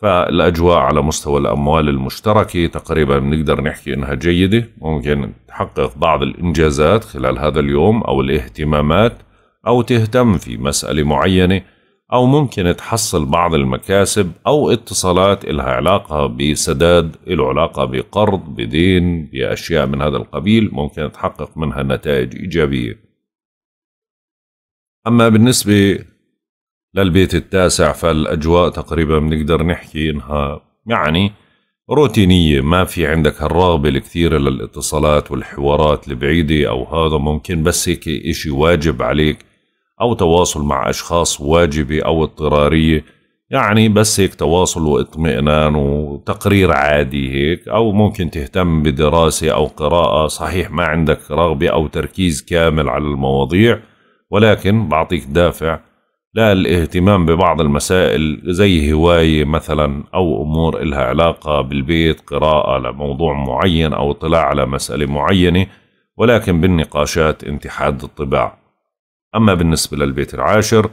فالأجواء على مستوى الأموال المشتركة تقريبا بنقدر نحكي إنها جيدة ممكن تحقق بعض الإنجازات خلال هذا اليوم أو الاهتمامات أو تهتم في مسألة معينة أو ممكن تحصل بعض المكاسب أو اتصالات إلها علاقة بسداد له علاقة بقرض بدين بأشياء من هذا القبيل ممكن تحقق منها نتائج إيجابية أما بالنسبة للبيت التاسع فالأجواء تقريبا بنقدر نحكي إنها يعني روتينية ما في عندك هالرغبة الكثيرة للاتصالات والحوارات البعيدة أو هذا ممكن بس هيك إشي واجب عليك أو تواصل مع أشخاص واجبة أو اضطرارية يعني بس هيك تواصل واطمئنان وتقرير عادي هيك أو ممكن تهتم بدراسة أو قراءة صحيح ما عندك رغبة أو تركيز كامل على المواضيع ولكن بعطيك دافع لا الاهتمام ببعض المسائل زي هواية مثلا أو أمور إلها علاقة بالبيت قراءة لموضوع معين أو اطلاع على مسألة معينة ولكن بالنقاشات انتحاد الطباع أما بالنسبة للبيت العاشر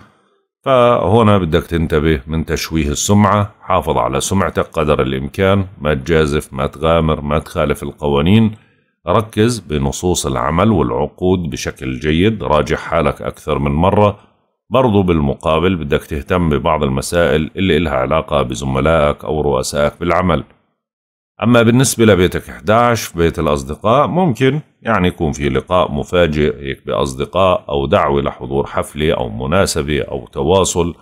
فهنا بدك تنتبه من تشويه السمعة حافظ على سمعتك قدر الإمكان ما تجازف ما تغامر ما تخالف القوانين ركز بنصوص العمل والعقود بشكل جيد راجع حالك أكثر من مرة برضو بالمقابل بدك تهتم ببعض المسائل اللي إلها علاقة بزملائك أو رؤسائك بالعمل أما بالنسبة لبيتك 11 في بيت الأصدقاء ممكن يعني يكون في لقاء مفاجئ هيك بأصدقاء أو دعوة لحضور حفلة أو مناسبة أو تواصل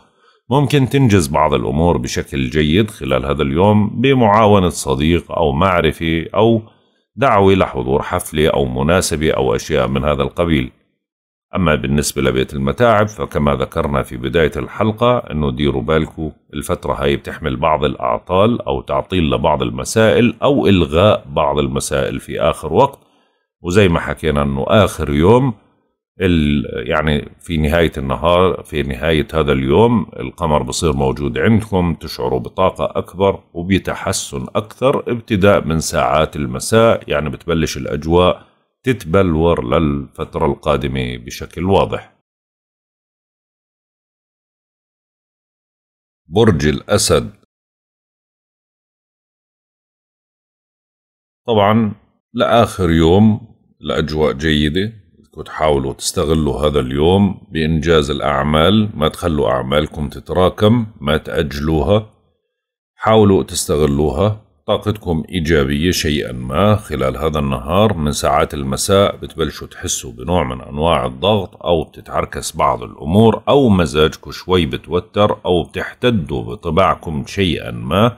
ممكن تنجز بعض الأمور بشكل جيد خلال هذا اليوم بمعاونة صديق أو معرفة أو دعوة لحضور حفلة أو مناسبة أو أشياء من هذا القبيل أما بالنسبة لبيت المتاعب فكما ذكرنا في بداية الحلقة أنه ديروا بالكم الفترة هاي بتحمل بعض الأعطال أو تعطيل لبعض المسائل أو إلغاء بعض المسائل في آخر وقت وزي ما حكينا أنه آخر يوم يعني في نهاية النهار في نهاية هذا اليوم القمر بصير موجود عندكم تشعروا بطاقة أكبر وبتحسن أكثر ابتداء من ساعات المساء يعني بتبلش الأجواء تتبلور للفترة القادمة بشكل واضح برج الأسد طبعا لآخر يوم الأجواء جيدة بدكم تحاولوا تستغلوا هذا اليوم بإنجاز الأعمال ما تخلوا أعمالكم تتراكم ما تأجلوها حاولوا تستغلوها طاقتكم إيجابية شيئا ما خلال هذا النهار من ساعات المساء بتبلشوا تحسوا بنوع من أنواع الضغط أو بتتعركس بعض الأمور أو مزاجكم شوي بتوتر أو بتحتدوا بطباعكم شيئا ما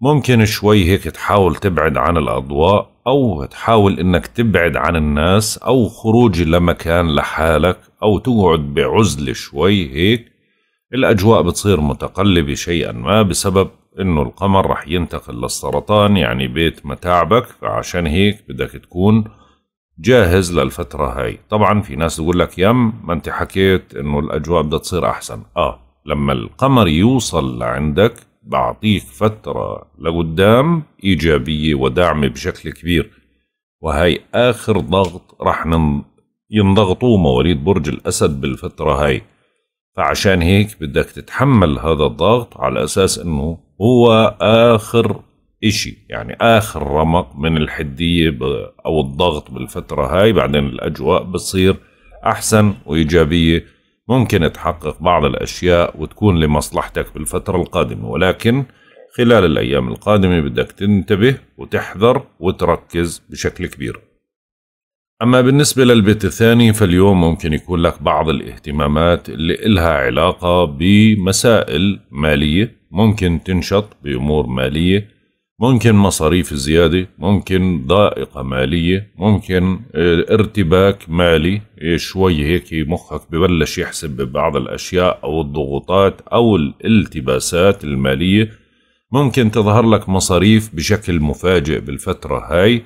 ممكن شوي هيك تحاول تبعد عن الأضواء أو تحاول إنك تبعد عن الناس أو خروج لمكان لحالك أو تقعد بعزلة شوي هيك الأجواء بتصير متقلبة شيئا ما بسبب انه القمر رح ينتقل للسرطان يعني بيت متاعبك فعشان هيك بدك تكون جاهز للفترة هاي طبعا في ناس تقول لك يم ما انت حكيت انه الاجواء بدها تصير احسن اه لما القمر يوصل لعندك بعطيك فترة لقدام ايجابية ودعم بشكل كبير وهي اخر ضغط رح ينضغطوا مواليد برج الاسد بالفترة هاي فعشان هيك بدك تتحمل هذا الضغط على اساس انه هو آخر إشي يعني آخر رمق من الحدية أو الضغط بالفترة هاي بعدين الأجواء بتصير أحسن وإيجابية ممكن تحقق بعض الأشياء وتكون لمصلحتك بالفترة القادمة ولكن خلال الأيام القادمة بدك تنتبه وتحذر وتركز بشكل كبير أما بالنسبة للبيت الثاني فاليوم ممكن يكون لك بعض الاهتمامات اللي إلها علاقة بمسائل مالية ممكن تنشط بأمور مالية ممكن مصاريف زيادة ممكن ضائقة مالية ممكن آه، ارتباك مالي آه، شوي هيك مخك ببلش يحسب ببعض الأشياء أو الضغوطات أو الالتباسات المالية ممكن تظهر لك مصاريف بشكل مفاجئ بالفترة هاي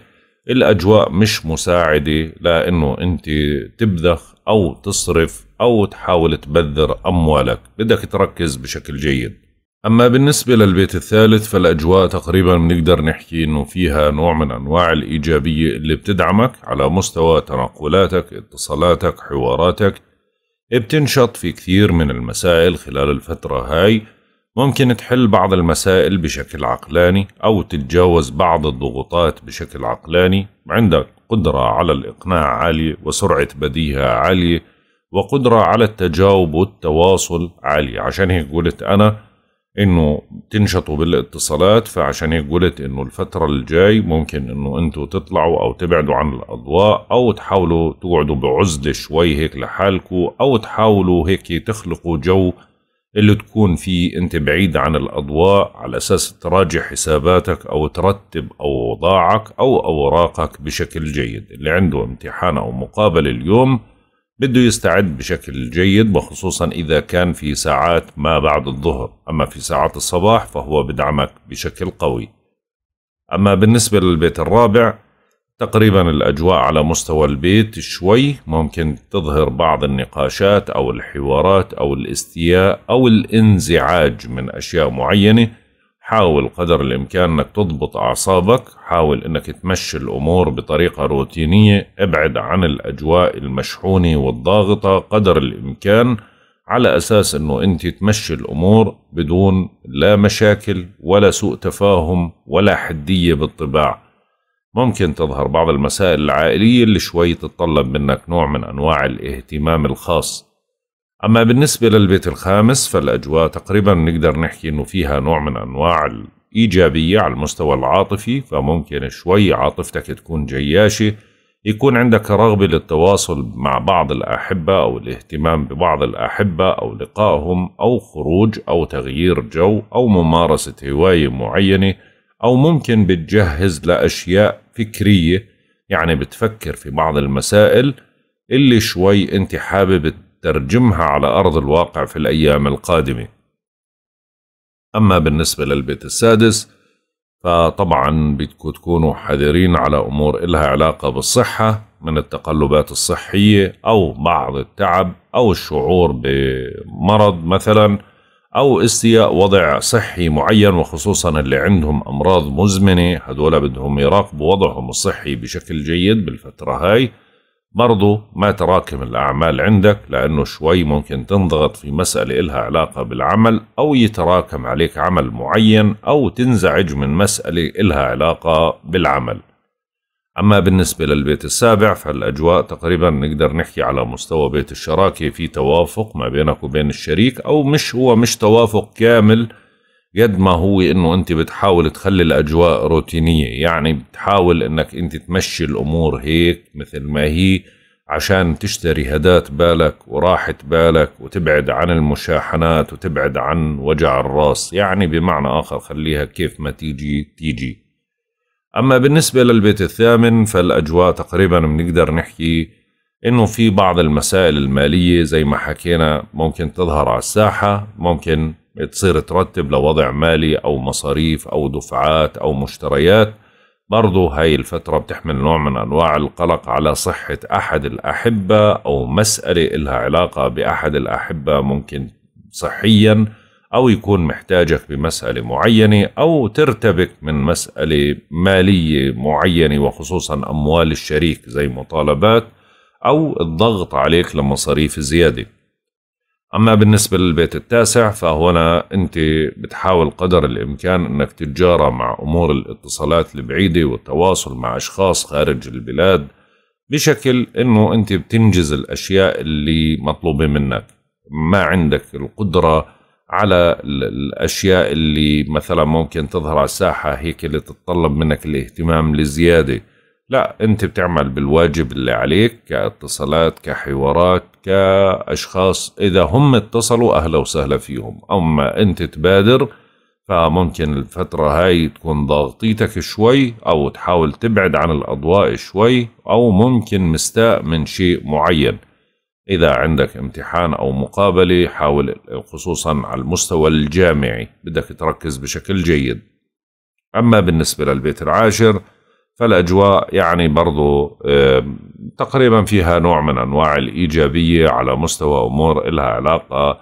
الاجواء مش مساعده لانه انت تبذخ او تصرف او تحاول تبذر اموالك بدك تركز بشكل جيد اما بالنسبه للبيت الثالث فالاجواء تقريبا بنقدر نحكي انه فيها نوع من انواع الايجابيه اللي بتدعمك على مستوى تنقلاتك اتصالاتك حواراتك بتنشط في كثير من المسائل خلال الفتره هاي ممكن تحل بعض المسائل بشكل عقلاني أو تتجاوز بعض الضغوطات بشكل عقلاني عندك قدرة على الإقناع عالية وسرعة بديهة عالية وقدرة على التجاوب والتواصل عالية عشان هيك قلت أنا إنه تنشطوا بالاتصالات فعشان هيك قلت إنه الفترة الجاي ممكن إنه أنتوا تطلعوا أو تبعدوا عن الأضواء أو تحاولوا تقعدوا بعزلة شوي هيك لحالكوا أو تحاولوا هيك تخلقوا جو اللي تكون فيه انت بعيد عن الاضواء على اساس تراجع حساباتك او ترتب اوضاعك او اوراقك بشكل جيد اللي عنده امتحان او مقابل اليوم بده يستعد بشكل جيد وخصوصا اذا كان في ساعات ما بعد الظهر اما في ساعات الصباح فهو بدعمك بشكل قوي اما بالنسبه للبيت الرابع تقريبا الأجواء على مستوى البيت شوي ممكن تظهر بعض النقاشات أو الحوارات أو الاستياء أو الانزعاج من أشياء معينة حاول قدر الإمكان أنك تضبط أعصابك حاول أنك تمشي الأمور بطريقة روتينية ابعد عن الأجواء المشحونة والضاغطة قدر الإمكان على أساس أنه أنت تمشي الأمور بدون لا مشاكل ولا سوء تفاهم ولا حدية بالطباع ممكن تظهر بعض المسائل العائلية اللي شوي تتطلب منك نوع من أنواع الاهتمام الخاص أما بالنسبة للبيت الخامس فالأجواء تقريبا نقدر نحكي أنه فيها نوع من أنواع الإيجابية على المستوى العاطفي فممكن شوي عاطفتك تكون جياشة يكون عندك رغبة للتواصل مع بعض الأحبة أو الاهتمام ببعض الأحبة أو لقائهم أو خروج أو تغيير جو أو ممارسة هواية معينة أو ممكن بتجهز لأشياء فكرية يعني بتفكر في بعض المسائل اللي شوي أنت حابب تترجمها على أرض الواقع في الأيام القادمة أما بالنسبة للبيت السادس فطبعا بدكم تكونوا حذرين على أمور إلها علاقة بالصحة من التقلبات الصحية أو بعض التعب أو الشعور بمرض مثلا أو استياء وضع صحي معين وخصوصا اللي عندهم أمراض مزمنة هدول بدهم يراقبوا وضعهم الصحي بشكل جيد بالفترة هاي برضو ما تراكم الأعمال عندك لأنه شوي ممكن تنضغط في مسألة إلها علاقة بالعمل أو يتراكم عليك عمل معين أو تنزعج من مسألة إلها علاقة بالعمل أما بالنسبة للبيت السابع فالأجواء تقريبا نقدر نحكي على مستوى بيت الشراكة في توافق ما بينك وبين الشريك أو مش هو مش توافق كامل قد ما هو انه انت بتحاول تخلي الاجواء روتينيه يعني بتحاول انك انت تمشي الامور هيك مثل ما هي عشان تشتري هدات بالك وراحة بالك وتبعد عن المشاحنات وتبعد عن وجع الراس يعني بمعنى آخر خليها كيف ما تيجي تيجي أما بالنسبة للبيت الثامن فالأجواء تقريبا بنقدر نحكي إنه في بعض المسائل المالية زي ما حكينا ممكن تظهر على الساحة ممكن تصير ترتب لوضع مالي أو مصاريف أو دفعات أو مشتريات برضو هاي الفترة بتحمل نوع من أنواع القلق على صحة أحد الأحبة أو مسألة إلها علاقة بأحد الأحبة ممكن صحياً أو يكون محتاجك بمسألة معينة أو ترتبك من مسألة مالية معينة وخصوصا أموال الشريك زي مطالبات أو الضغط عليك لمصاريف زيادة أما بالنسبة للبيت التاسع فهنا أنت بتحاول قدر الإمكان أنك تتجارى مع أمور الاتصالات البعيدة والتواصل مع أشخاص خارج البلاد بشكل أنه أنت بتنجز الأشياء اللي مطلوبة منك ما عندك القدرة على الاشياء اللي مثلا ممكن تظهر على الساحه هيك اللي تتطلب منك الاهتمام لزياده لا انت بتعمل بالواجب اللي عليك كاتصالات كحوارات كاشخاص اذا هم اتصلوا اهلا وسهلا فيهم اما انت تبادر فممكن الفترة هاي تكون ضاغطيتك شوي أو تحاول تبعد عن الأضواء شوي أو ممكن مستاء من شيء معين إذا عندك امتحان أو مقابلة حاول خصوصا على المستوى الجامعي بدك تركز بشكل جيد أما بالنسبة للبيت العاشر فالأجواء يعني برضو تقريبا فيها نوع من أنواع الإيجابية على مستوى أمور إلها علاقة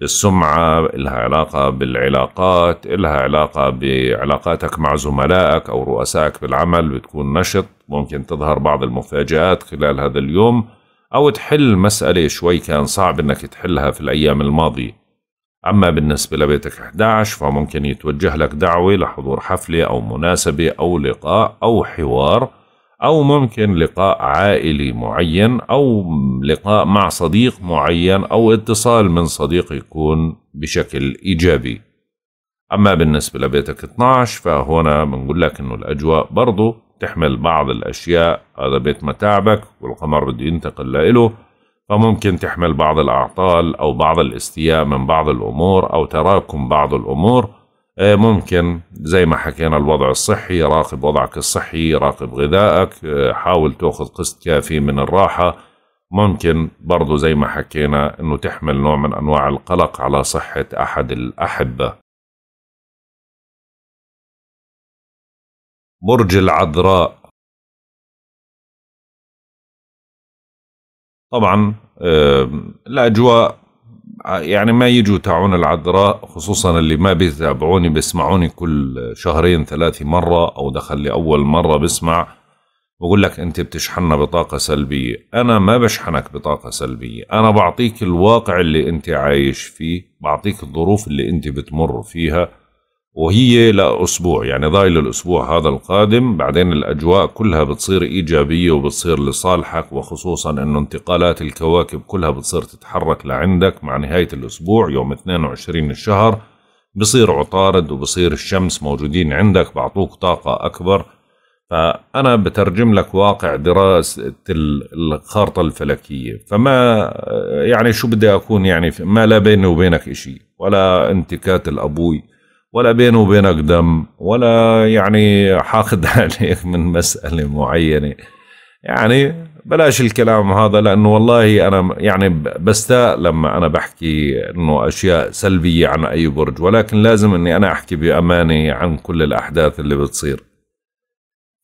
بالسمعة إلها علاقة بالعلاقات إلها علاقة بعلاقاتك مع زملائك أو رؤسائك بالعمل بتكون نشط ممكن تظهر بعض المفاجآت خلال هذا اليوم أو تحل مسألة شوي كان صعب إنك تحلها في الأيام الماضية أما بالنسبة لبيتك 11 فممكن يتوجه لك دعوة لحضور حفلة أو مناسبة أو لقاء أو حوار أو ممكن لقاء عائلي معين أو لقاء مع صديق معين أو اتصال من صديق يكون بشكل إيجابي أما بالنسبة لبيتك 12 فهنا بنقول لك إنه الأجواء برضو تحمل بعض الأشياء هذا بيت متاعبك والقمر بده ينتقل لإله فممكن تحمل بعض الأعطال أو بعض الاستياء من بعض الأمور أو تراكم بعض الأمور آه، ممكن زي ما حكينا الوضع الصحي راقب وضعك الصحي راقب غذائك آه، حاول تأخذ قسط كافي من الراحة ممكن برضو زي ما حكينا أنه تحمل نوع من أنواع القلق على صحة أحد الأحبة برج العذراء طبعا الأجواء يعني ما يجوا تاعون العذراء خصوصا اللي ما بيتابعوني بيسمعوني كل شهرين ثلاثة مرة أو دخل لي أول مرة بسمع بقول لك أنت بتشحننا بطاقة سلبية أنا ما بشحنك بطاقة سلبية أنا بعطيك الواقع اللي أنت عايش فيه بعطيك الظروف اللي أنت بتمر فيها وهي لأسبوع يعني ضايل الأسبوع هذا القادم بعدين الأجواء كلها بتصير إيجابية وبتصير لصالحك وخصوصا أنه انتقالات الكواكب كلها بتصير تتحرك لعندك مع نهاية الأسبوع يوم 22 الشهر بصير عطارد وبصير الشمس موجودين عندك بعطوك طاقة أكبر فأنا بترجم لك واقع دراسة الخارطة الفلكية فما يعني شو بدي أكون يعني ما لا بيني وبينك إشي ولا انتكات الأبوي أبوي ولا بينه وبينك دم ولا يعني حاقد عليك من مسألة معينة يعني بلاش الكلام هذا لأنه والله أنا يعني بستاء لما أنا بحكي أنه أشياء سلبية عن أي برج ولكن لازم أني أنا أحكي بأمانة عن كل الأحداث اللي بتصير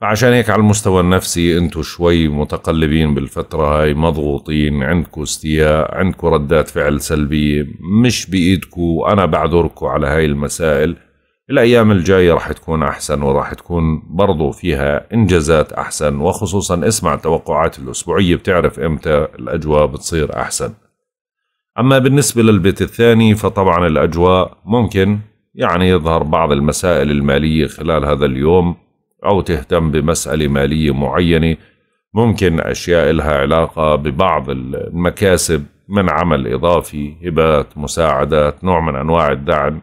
فعشان هيك على المستوى النفسي انتم شوي متقلبين بالفترة هاي مضغوطين عندكم استياء عندكم ردات فعل سلبية مش بإيدكم أنا بعذركم على هاي المسائل الأيام الجاية راح تكون أحسن وراح تكون برضو فيها إنجازات أحسن وخصوصا اسمع التوقعات الأسبوعية بتعرف إمتى الأجواء بتصير أحسن أما بالنسبة للبيت الثاني فطبعا الأجواء ممكن يعني يظهر بعض المسائل المالية خلال هذا اليوم أو تهتم بمسألة مالية معينة ممكن أشياء لها علاقة ببعض المكاسب من عمل إضافي هبات مساعدات نوع من أنواع الدعم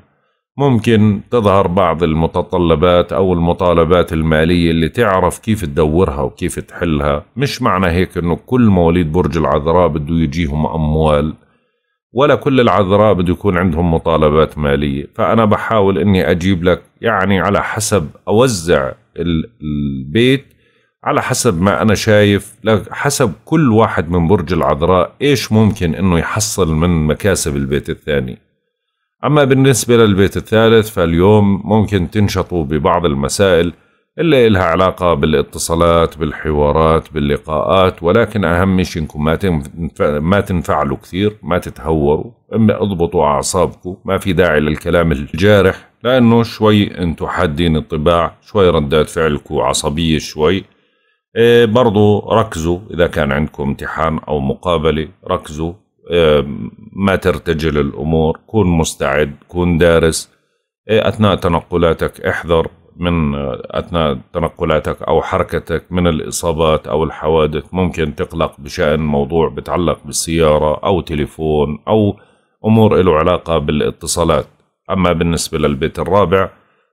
ممكن تظهر بعض المتطلبات أو المطالبات المالية اللي تعرف كيف تدورها وكيف تحلها مش معنى هيك أنه كل مواليد برج العذراء بده يجيهم أموال ولا كل العذراء بده يكون عندهم مطالبات مالية فأنا بحاول أني أجيب لك يعني على حسب أوزع البيت على حسب ما أنا شايف حسب كل واحد من برج العذراء إيش ممكن أنه يحصل من مكاسب البيت الثاني أما بالنسبة للبيت الثالث فاليوم ممكن تنشطوا ببعض المسائل اللي إلها علاقة بالاتصالات بالحوارات باللقاءات ولكن أهم شيء إنكم ما ما تنفعلوا كثير ما تتهوروا إما اضبطوا أعصابكم ما في داعي للكلام الجارح لأنه شوي أنتم حادين الطباع شوي ردات فعلكم عصبية شوي إيه، برضو ركزوا إذا كان عندكم امتحان أو مقابلة ركزوا إيه، ما ترتجل الأمور كون مستعد كون دارس إيه، أثناء تنقلاتك احذر من أثناء تنقلاتك أو حركتك من الإصابات أو الحوادث ممكن تقلق بشأن موضوع بتعلق بالسيارة أو تليفون أو أمور له علاقة بالاتصالات أما بالنسبة للبيت الرابع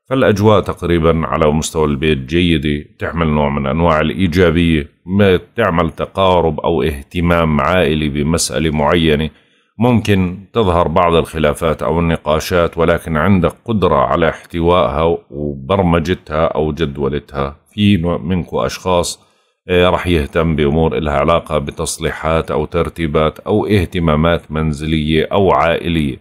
فالأجواء تقريبا على مستوى البيت جيدة تعمل نوع من أنواع الإيجابية ما تعمل تقارب أو اهتمام عائلي بمسألة معينة ممكن تظهر بعض الخلافات أو النقاشات ولكن عندك قدرة على احتوائها وبرمجتها أو جدولتها في منكم أشخاص آه، رح يهتم بأمور إلها علاقة بتصليحات أو ترتيبات أو اهتمامات منزلية أو عائلية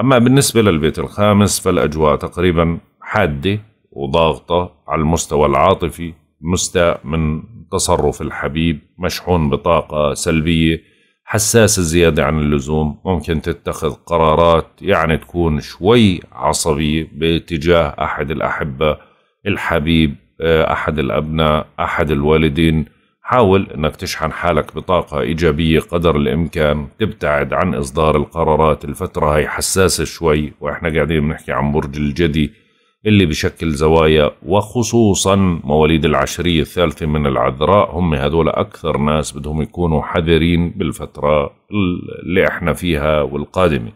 أما بالنسبة للبيت الخامس فالأجواء تقريبا حادة وضاغطة على المستوى العاطفي مستاء من تصرف الحبيب مشحون بطاقة سلبية حساسة زيادة عن اللزوم ممكن تتخذ قرارات يعني تكون شوي عصبية باتجاه أحد الأحبة الحبيب آه، أحد الأبناء أحد الوالدين حاول أنك تشحن حالك بطاقة إيجابية قدر الإمكان تبتعد عن إصدار القرارات الفترة هي حساسة شوي وإحنا قاعدين بنحكي عن برج الجدي اللي بشكل زوايا وخصوصا مواليد العشرية الثالثة من العذراء هم هذول أكثر ناس بدهم يكونوا حذرين بالفترة اللي احنا فيها والقادمة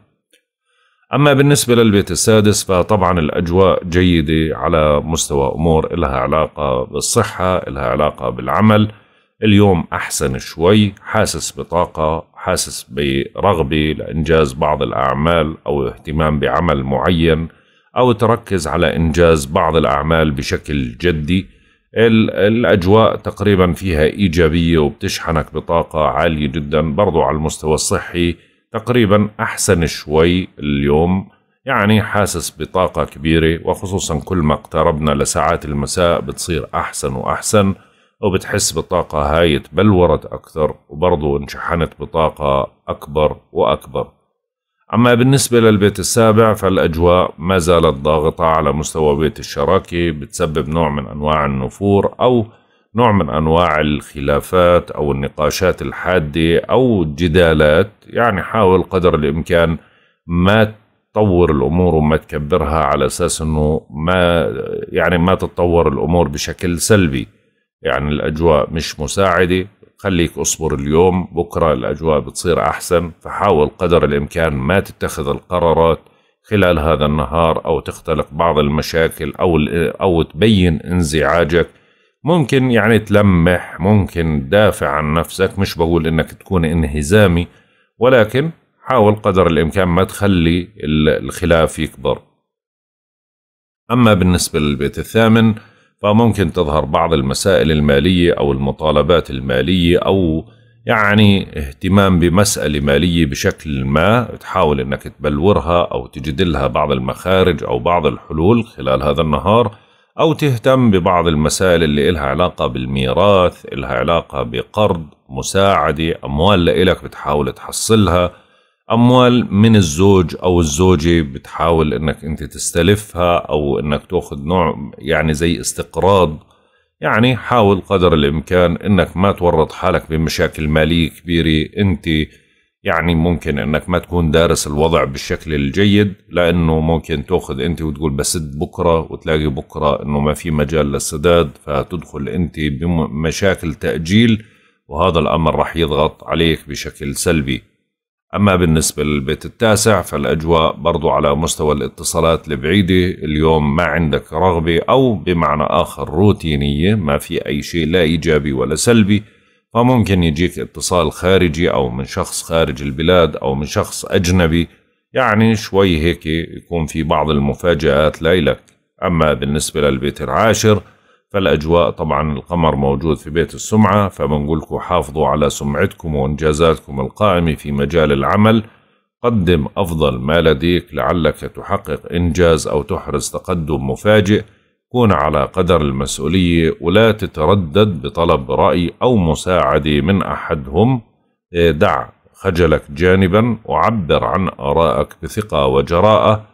أما بالنسبة للبيت السادس فطبعا الأجواء جيدة على مستوى أمور إلها علاقة بالصحة إلها علاقة بالعمل اليوم أحسن شوي حاسس بطاقة حاسس برغبة لإنجاز بعض الأعمال أو اهتمام بعمل معين أو تركز على إنجاز بعض الأعمال بشكل جدي الأجواء تقريبا فيها إيجابية وبتشحنك بطاقة عالية جدا برضو على المستوى الصحي تقريبا أحسن شوي اليوم يعني حاسس بطاقة كبيرة وخصوصا كل ما اقتربنا لساعات المساء بتصير أحسن وأحسن وبتحس بالطاقة هاي تبلورت أكثر وبرضو انشحنت بطاقة أكبر وأكبر أما بالنسبة للبيت السابع فالأجواء ما زالت ضاغطة على مستوى بيت الشراكة بتسبب نوع من أنواع النفور أو نوع من أنواع الخلافات أو النقاشات الحادة أو الجدالات يعني حاول قدر الإمكان ما تطور الأمور وما تكبرها على أساس أنه ما يعني ما تتطور الأمور بشكل سلبي يعني الأجواء مش مساعدة خليك اصبر اليوم بكرة الأجواء بتصير أحسن فحاول قدر الإمكان ما تتخذ القرارات خلال هذا النهار أو تختلق بعض المشاكل أو, أو تبين انزعاجك ممكن يعني تلمح ممكن تدافع عن نفسك مش بقول إنك تكون انهزامي ولكن حاول قدر الإمكان ما تخلي الخلاف يكبر أما بالنسبة للبيت الثامن فممكن تظهر بعض المسائل المالية أو المطالبات المالية أو يعني اهتمام بمسألة مالية بشكل ما تحاول أنك تبلورها أو تجد لها بعض المخارج أو بعض الحلول خلال هذا النهار أو تهتم ببعض المسائل اللي إلها علاقة بالميراث إلها علاقة بقرض مساعدة أموال لإلك بتحاول تحصلها اموال من الزوج او الزوجه بتحاول انك انت تستلفها او انك تاخذ نوع يعني زي استقراض يعني حاول قدر الامكان انك ما تورط حالك بمشاكل ماليه كبيره انت يعني ممكن انك ما تكون دارس الوضع بالشكل الجيد لانه ممكن تاخذ انت وتقول بسد بكره وتلاقي بكره انه ما في مجال للسداد فتدخل انت بمشاكل تاجيل وهذا الامر راح يضغط عليك بشكل سلبي أما بالنسبة للبيت التاسع فالأجواء برضو على مستوى الاتصالات البعيدة اليوم ما عندك رغبة أو بمعنى آخر روتينية ما في أي شيء لا إيجابي ولا سلبي فممكن يجيك اتصال خارجي أو من شخص خارج البلاد أو من شخص أجنبي يعني شوي هيك يكون في بعض المفاجآت لإلك أما بالنسبة للبيت العاشر فالأجواء طبعا القمر موجود في بيت السمعة فبنقول لكم حافظوا على سمعتكم وإنجازاتكم القائمة في مجال العمل قدم أفضل ما لديك لعلك تحقق إنجاز أو تحرز تقدم مفاجئ كون على قدر المسؤولية ولا تتردد بطلب رأي أو مساعدة من أحدهم إيه، دع خجلك جانبا وعبر عن آرائك بثقة وجراءة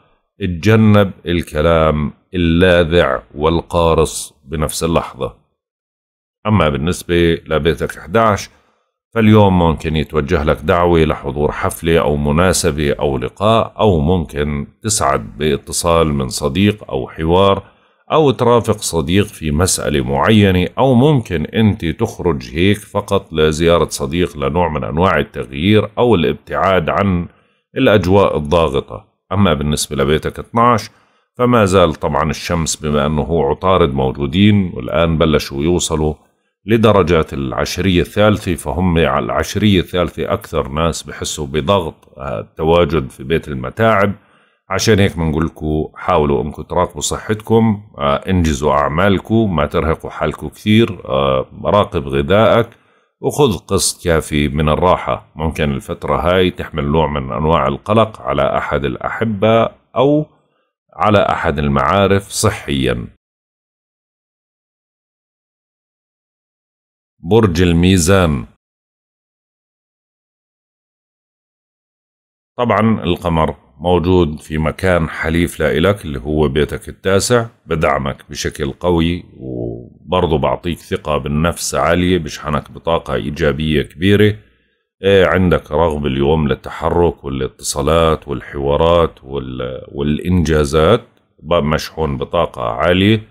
اتجنب الكلام اللاذع والقارص بنفس اللحظة أما بالنسبة لبيتك 11 فاليوم ممكن يتوجه لك دعوة لحضور حفلة أو مناسبة أو لقاء أو ممكن تسعد باتصال من صديق أو حوار أو ترافق صديق في مسألة معينة أو ممكن أنت تخرج هيك فقط لزيارة صديق لنوع من أنواع التغيير أو الابتعاد عن الأجواء الضاغطة أما بالنسبة لبيتك 12 فما زال طبعا الشمس بما أنه عطارد موجودين والآن بلشوا يوصلوا لدرجات العشرية الثالثة فهم على العشرية الثالثة أكثر ناس بحسوا بضغط التواجد في بيت المتاعب عشان هيك بنقول لكم حاولوا انكم تراقبوا صحتكم انجزوا اعمالكم ما ترهقوا حالكم كثير راقب غذائك وخذ قسط كافي من الراحة ممكن الفترة هاي تحمل نوع من أنواع القلق على أحد الأحبة أو على أحد المعارف صحيا برج الميزان طبعا القمر موجود في مكان حليف لإلك اللي هو بيتك التاسع بدعمك بشكل قوي وبرضه بعطيك ثقة بالنفس عالية بشحنك بطاقة إيجابية كبيرة إيه، عندك رغب اليوم للتحرك والاتصالات والحوارات والإنجازات مشحون بطاقة عالية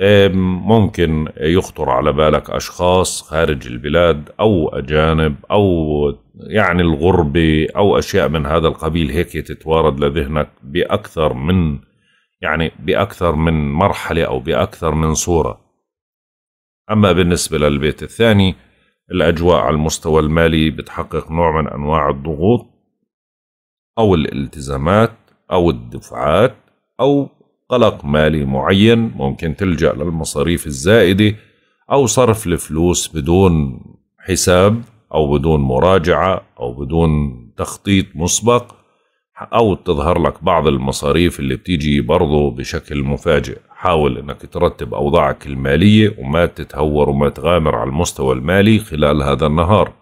إيه، ممكن يخطر على بالك أشخاص خارج البلاد أو أجانب أو يعني الغربة أو أشياء من هذا القبيل هيك تتوارد لذهنك بأكثر من يعني بأكثر من مرحلة أو بأكثر من صورة أما بالنسبة للبيت الثاني الأجواء على المستوى المالي بتحقق نوع من أنواع الضغوط أو الالتزامات أو الدفعات أو قلق مالي معين ممكن تلجأ للمصاريف الزائدة أو صرف الفلوس بدون حساب أو بدون مراجعة أو بدون تخطيط مسبق او تظهر لك بعض المصاريف اللي بتيجي برضه بشكل مفاجئ حاول انك ترتب اوضاعك المالية وما تتهور وما تغامر على المستوى المالي خلال هذا النهار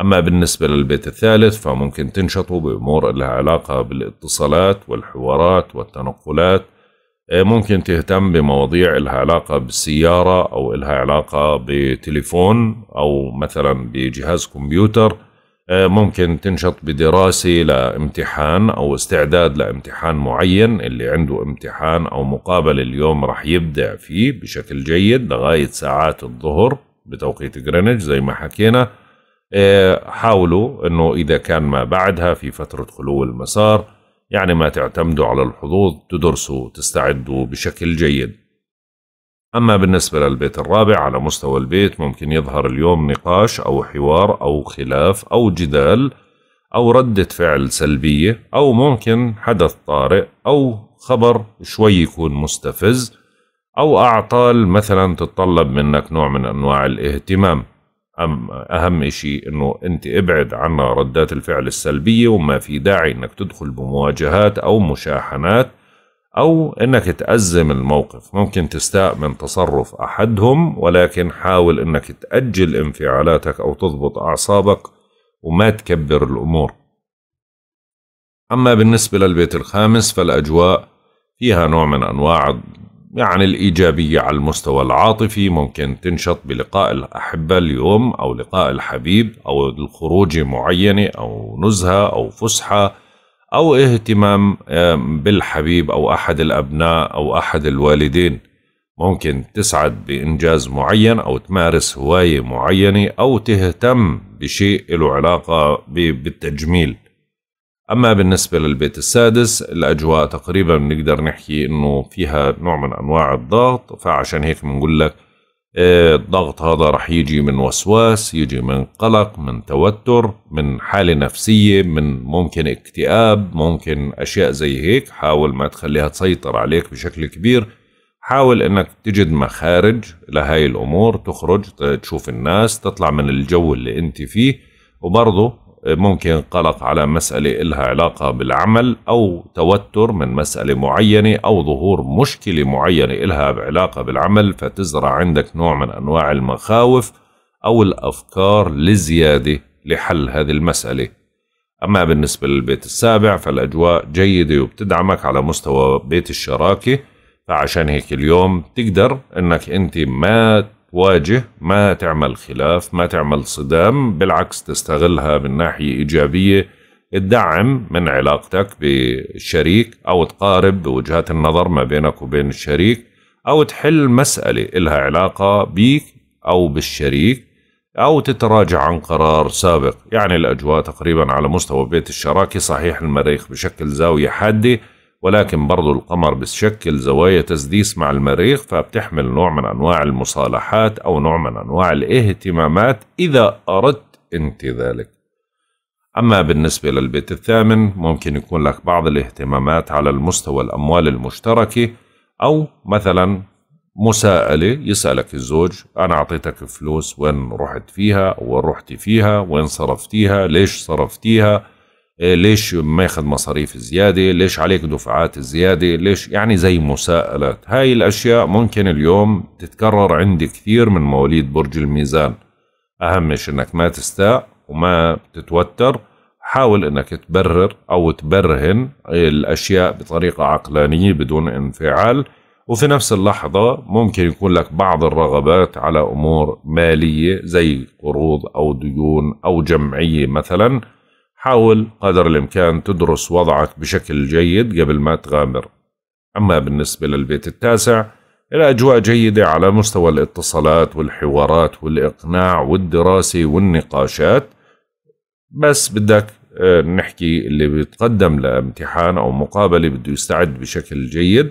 اما بالنسبة للبيت الثالث فممكن تنشطه بامور لها علاقة بالاتصالات والحوارات والتنقلات إيه، ممكن تهتم بمواضيع لها علاقة بالسيارة أو لها علاقة بتليفون أو مثلا بجهاز كمبيوتر آه، ممكن تنشط بدراسة لامتحان أو استعداد لامتحان معين اللي عنده امتحان أو مقابل اليوم رح يبدع فيه بشكل جيد لغاية ساعات الظهر بتوقيت جرينج زي ما حكينا آه، حاولوا أنه إذا كان ما بعدها في فترة خلو المسار يعني ما تعتمدوا على الحظوظ تدرسوا تستعدوا بشكل جيد أما بالنسبة للبيت الرابع على مستوى البيت ممكن يظهر اليوم نقاش أو حوار أو خلاف أو جدال أو ردة فعل سلبية أو ممكن حدث طارئ أو خبر شوي يكون مستفز أو أعطال مثلا تتطلب منك نوع من أنواع الاهتمام أم أهم إشي أنه أنت ابعد عن ردات الفعل السلبية وما في داعي أنك تدخل بمواجهات أو مشاحنات أو أنك تأزم الموقف ممكن تستاء من تصرف أحدهم ولكن حاول أنك تأجل انفعالاتك أو تضبط أعصابك وما تكبر الأمور أما بالنسبة للبيت الخامس فالأجواء فيها نوع من أنواع يعني الإيجابية على المستوى العاطفي ممكن تنشط بلقاء الأحبة اليوم أو لقاء الحبيب أو الخروج معينة أو نزهة أو فسحة أو اهتمام بالحبيب أو أحد الأبناء أو أحد الوالدين ممكن تسعد بإنجاز معين أو تمارس هواية معينة أو تهتم بشيء له علاقة بالتجميل أما بالنسبة للبيت السادس الأجواء تقريبا بنقدر نحكي إنه فيها نوع من أنواع الضغط فعشان هيك بنقول لك إيه، الضغط هذا رح يجي من وسواس يجي من قلق من توتر من حالة نفسية من ممكن اكتئاب ممكن أشياء زي هيك حاول ما تخليها تسيطر عليك بشكل كبير حاول انك تجد مخارج لهاي الامور تخرج تشوف الناس تطلع من الجو اللي انت فيه وبرضه ممكن قلق على مسألة إلها علاقة بالعمل أو توتر من مسألة معينة أو ظهور مشكلة معينة إلها علاقة بالعمل فتزرع عندك نوع من أنواع المخاوف أو الأفكار لزيادة لحل هذه المسألة أما بالنسبة للبيت السابع فالأجواء جيدة وبتدعمك على مستوى بيت الشراكة فعشان هيك اليوم تقدر انك انت ما واجه ما تعمل خلاف ما تعمل صدام بالعكس تستغلها من ناحية إيجابية تدعم من علاقتك بالشريك أو تقارب بوجهات النظر ما بينك وبين الشريك أو تحل مسألة إلها علاقة بيك أو بالشريك أو تتراجع عن قرار سابق يعني الأجواء تقريبا على مستوى بيت الشراكة صحيح المريخ بشكل زاوية حادة ولكن برضو القمر بتشكل زوايا تسديس مع المريخ فبتحمل نوع من أنواع المصالحات أو نوع من أنواع الاهتمامات إذا أردت أنت ذلك أما بالنسبة للبيت الثامن ممكن يكون لك بعض الاهتمامات على المستوى الأموال المشتركة أو مثلا مساءلة يسألك الزوج أنا أعطيتك فلوس وين رحت فيها وين رحتي فيها وين صرفتيها ليش صرفتيها آه، ليش ماخذ مصاريف زيادة ليش عليك دفعات زيادة ليش يعني زي مساءلات هاي الأشياء ممكن اليوم تتكرر عندي كثير من مواليد برج الميزان أهمش أنك ما تستاء وما تتوتر حاول أنك تبرر أو تبرهن الأشياء بطريقة عقلانية بدون انفعال وفي نفس اللحظة ممكن يكون لك بعض الرغبات على أمور مالية زي قروض أو ديون أو جمعية مثلاً حاول قدر الإمكان تدرس وضعك بشكل جيد قبل ما تغامر أما بالنسبة للبيت التاسع الأجواء جيدة على مستوى الاتصالات والحوارات والإقناع والدراسة والنقاشات بس بدك آه، نحكي اللي بيتقدم لامتحان أو مقابلة بده يستعد بشكل جيد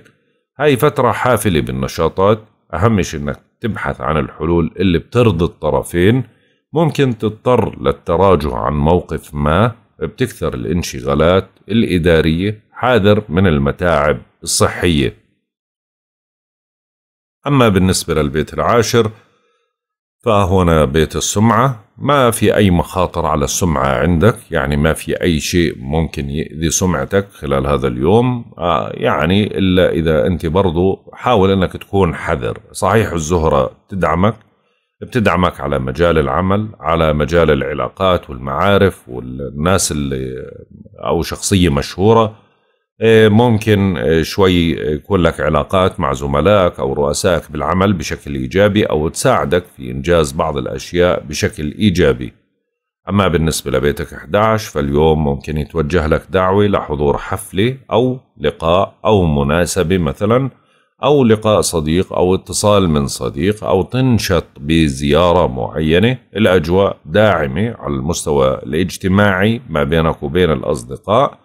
هاي فترة حافلة بالنشاطات أهم شيء أنك تبحث عن الحلول اللي بترضي الطرفين ممكن تضطر للتراجع عن موقف ما بتكثر الانشغالات الإدارية حاذر من المتاعب الصحية أما بالنسبة للبيت العاشر فهنا بيت السمعة ما في أي مخاطر على السمعة عندك يعني ما في أي شيء ممكن يؤذي سمعتك خلال هذا اليوم آه، يعني إلا إذا أنت برضو حاول أنك تكون حذر صحيح الزهرة تدعمك بتدعمك على مجال العمل على مجال العلاقات والمعارف والناس اللي أو شخصية مشهورة إيه، ممكن إيه، شوي يكون لك علاقات مع زملائك أو رؤسائك بالعمل بشكل إيجابي أو تساعدك في إنجاز بعض الأشياء بشكل إيجابي أما بالنسبة لبيتك 11 فاليوم ممكن يتوجه لك دعوة لحضور حفلة أو لقاء أو مناسبة مثلاً أو لقاء صديق أو اتصال من صديق أو تنشط بزيارة معينة الأجواء داعمة على المستوى الاجتماعي ما بينك وبين الأصدقاء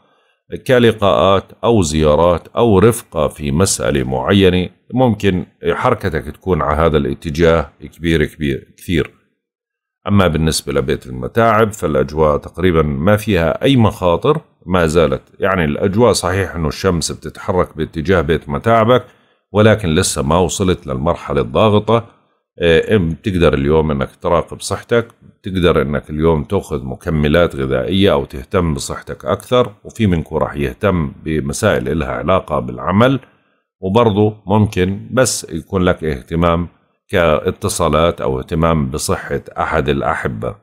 كلقاءات أو زيارات أو رفقة في مسألة معينة ممكن حركتك تكون على هذا الاتجاه كبير كبير كثير أما بالنسبة لبيت المتاعب فالأجواء تقريبا ما فيها أي مخاطر ما زالت يعني الأجواء صحيح أنه الشمس بتتحرك باتجاه بيت متاعبك ولكن لسه ما وصلت للمرحله الضاغطه بتقدر إيه، اليوم انك تراقب صحتك بتقدر انك اليوم تاخذ مكملات غذائيه او تهتم بصحتك اكثر وفي منكم راح يهتم بمسائل إلها علاقه بالعمل وبرضه ممكن بس يكون لك اهتمام كاتصالات او اهتمام بصحه احد الاحبه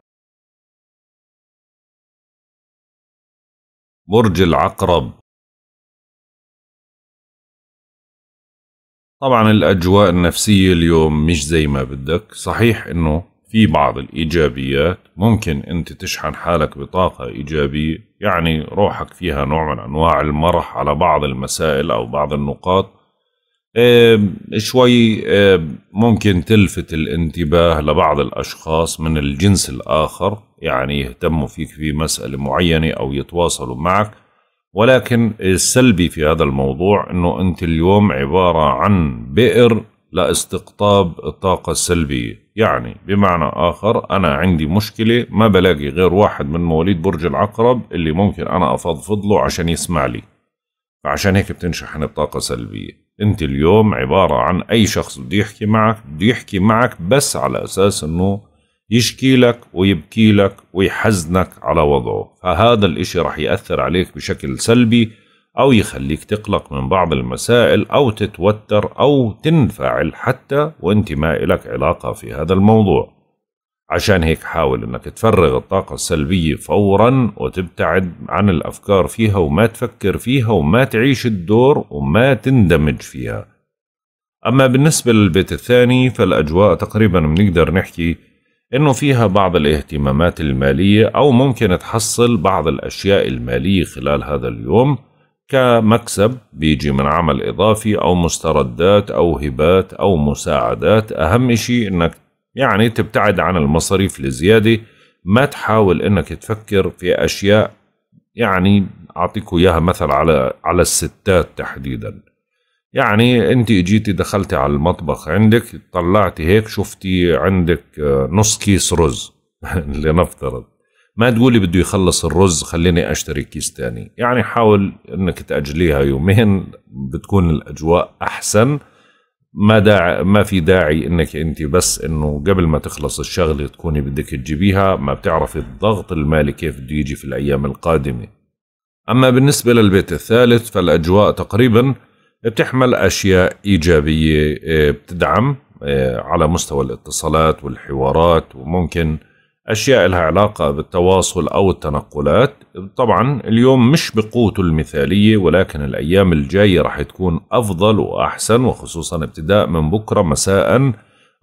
برج العقرب طبعا الاجواء النفسيه اليوم مش زي ما بدك صحيح انه في بعض الايجابيات ممكن انت تشحن حالك بطاقه ايجابيه يعني روحك فيها نوع من انواع المرح على بعض المسائل او بعض النقاط شوي ممكن تلفت الانتباه لبعض الاشخاص من الجنس الاخر يعني يهتموا فيك في مساله معينه او يتواصلوا معك ولكن السلبي في هذا الموضوع أنه أنت اليوم عبارة عن بئر لاستقطاب الطاقة السلبية يعني بمعنى آخر أنا عندي مشكلة ما بلاقي غير واحد من مواليد برج العقرب اللي ممكن أنا أفضفض له عشان يسمع لي فعشان هيك بتنشحن الطاقة سلبية أنت اليوم عبارة عن أي شخص بده يحكي معك بده يحكي معك بس على أساس أنه يشكي لك ويبكي لك ويحزنك على وضعه فهذا الاشي رح يأثر عليك بشكل سلبي أو يخليك تقلق من بعض المسائل أو تتوتر أو تنفعل حتى وانت ما إلك علاقة في هذا الموضوع عشان هيك حاول انك تفرغ الطاقة السلبية فورا وتبتعد عن الافكار فيها وما تفكر فيها وما تعيش الدور وما تندمج فيها اما بالنسبة للبيت الثاني فالاجواء تقريبا بنقدر نحكي إنه فيها بعض الاهتمامات المالية أو ممكن تحصل بعض الأشياء المالية خلال هذا اليوم كمكسب بيجي من عمل إضافي أو مستردات أو هبات أو مساعدات أهم شيء إنك يعني تبتعد عن المصاريف الزيادة ما تحاول إنك تفكر في أشياء يعني أعطيكوا إياها مثل على على الستات تحديداً يعني انت جيتي دخلتي على المطبخ عندك طلعتي هيك شفتي عندك آه، نص كيس رز لنفترض ما تقولي بده يخلص الرز خليني اشتري كيس تاني يعني حاول انك تاجليها يومين بتكون الاجواء احسن ما داع ما في داعي انك انت بس انه قبل ما تخلص الشغله تكوني بدك تجيبيها ما بتعرفي الضغط المالي كيف بده يجي في الايام القادمه اما بالنسبه للبيت الثالث فالاجواء تقريبا بتحمل اشياء ايجابيه آه، بتدعم آه، على مستوى الاتصالات والحوارات وممكن اشياء لها علاقه بالتواصل او التنقلات طبعا اليوم مش بقوته المثاليه ولكن الايام الجايه راح تكون افضل واحسن وخصوصا ابتداء من بكره مساء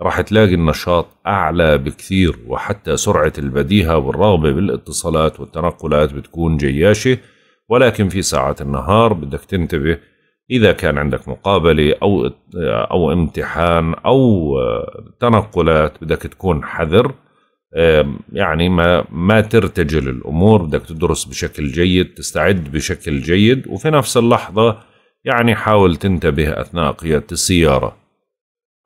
راح تلاقي النشاط اعلى بكثير وحتى سرعه البديهه والرغبه بالاتصالات والتنقلات بتكون جياشه ولكن في ساعات النهار بدك تنتبه إذا كان عندك مقابلة أو أو امتحان أو آه، تنقلات بدك تكون حذر يعني ما ما ترتجل الأمور بدك تدرس بشكل جيد تستعد بشكل جيد وفي نفس اللحظة يعني حاول تنتبه أثناء قيادة السيارة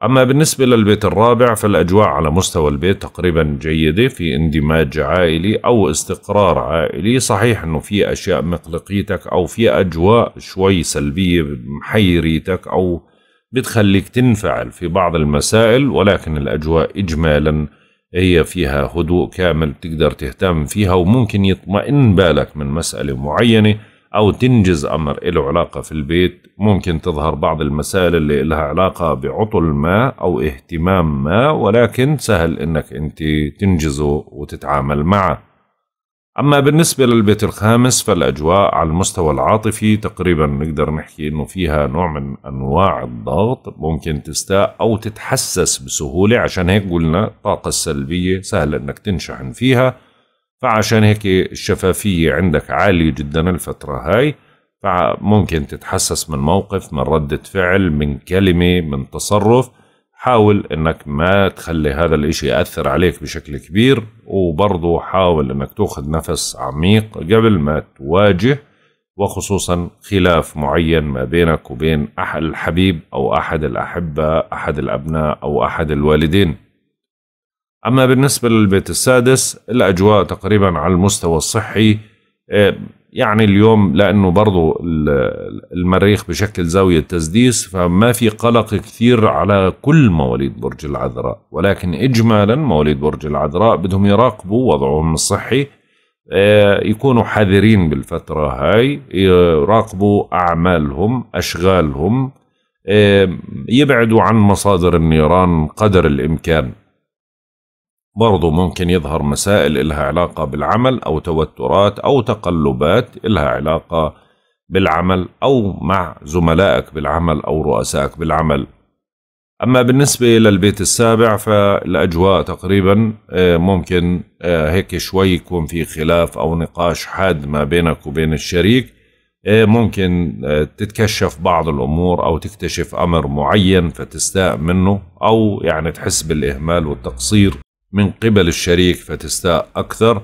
أما بالنسبة للبيت الرابع فالأجواء على مستوى البيت تقريبا جيدة في اندماج عائلي أو استقرار عائلي صحيح أنه في أشياء مقلقيتك أو في أجواء شوي سلبية محيريتك أو بتخليك تنفعل في بعض المسائل ولكن الأجواء إجمالا هي فيها هدوء كامل بتقدر تهتم فيها وممكن يطمئن بالك من مسألة معينة أو تنجز أمر له علاقة في البيت ممكن تظهر بعض المسائل اللي لها علاقة بعطل ما أو اهتمام ما ولكن سهل أنك أنت تنجزه وتتعامل معه أما بالنسبة للبيت الخامس فالأجواء على المستوى العاطفي تقريبا نقدر نحكي أنه فيها نوع من أنواع الضغط ممكن تستاء أو تتحسس بسهولة عشان هيك قلنا الطاقة السلبية سهل أنك تنشحن فيها فعشان هيك الشفافية عندك عالية جدا الفترة هاي فممكن تتحسس من موقف من ردة فعل من كلمة من تصرف حاول انك ما تخلي هذا الاشي يأثر عليك بشكل كبير وبرضه حاول انك تاخذ نفس عميق قبل ما تواجه وخصوصا خلاف معين ما بينك وبين أحد الحبيب أو أحد الأحبة أحد الأبناء أو أحد الوالدين أما بالنسبة للبيت السادس الأجواء تقريبا على المستوى الصحي آه، يعني اليوم لأنه برضو المريخ بشكل زاوية تسديس فما في قلق كثير على كل مواليد برج العذراء ولكن إجمالا مواليد برج العذراء بدهم يراقبوا وضعهم الصحي آه، يكونوا حذرين بالفترة هاي يراقبوا أعمالهم أشغالهم آه، يبعدوا عن مصادر النيران قدر الإمكان برضو ممكن يظهر مسائل إلها علاقة بالعمل أو توترات أو تقلبات إلها علاقة بالعمل أو مع زملائك بالعمل أو رؤسائك بالعمل أما بالنسبة للبيت السابع فالأجواء تقريبا آه، ممكن آه، هيك شوي يكون في خلاف أو نقاش حاد ما بينك وبين الشريك آه، ممكن تتكشف بعض الأمور أو تكتشف أمر معين فتستاء منه أو يعني تحس بالإهمال والتقصير من قبل الشريك فتستاء أكثر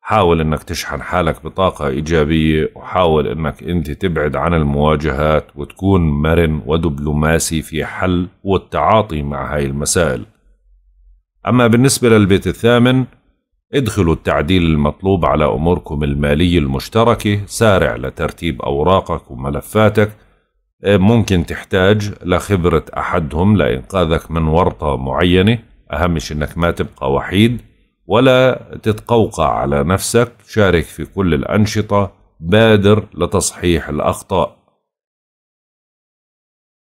حاول أنك تشحن حالك بطاقة إيجابية وحاول أنك أنت تبعد عن المواجهات وتكون مرن ودبلوماسي في حل والتعاطي مع هاي المسائل أما بالنسبة للبيت الثامن ادخلوا التعديل المطلوب على أموركم المالية المشتركة سارع لترتيب أوراقك وملفاتك إيه، ممكن تحتاج لخبرة أحدهم لإنقاذك من ورطة معينة أهم شيء أنك ما تبقى وحيد ولا تتقوقع على نفسك شارك في كل الأنشطة بادر لتصحيح الأخطاء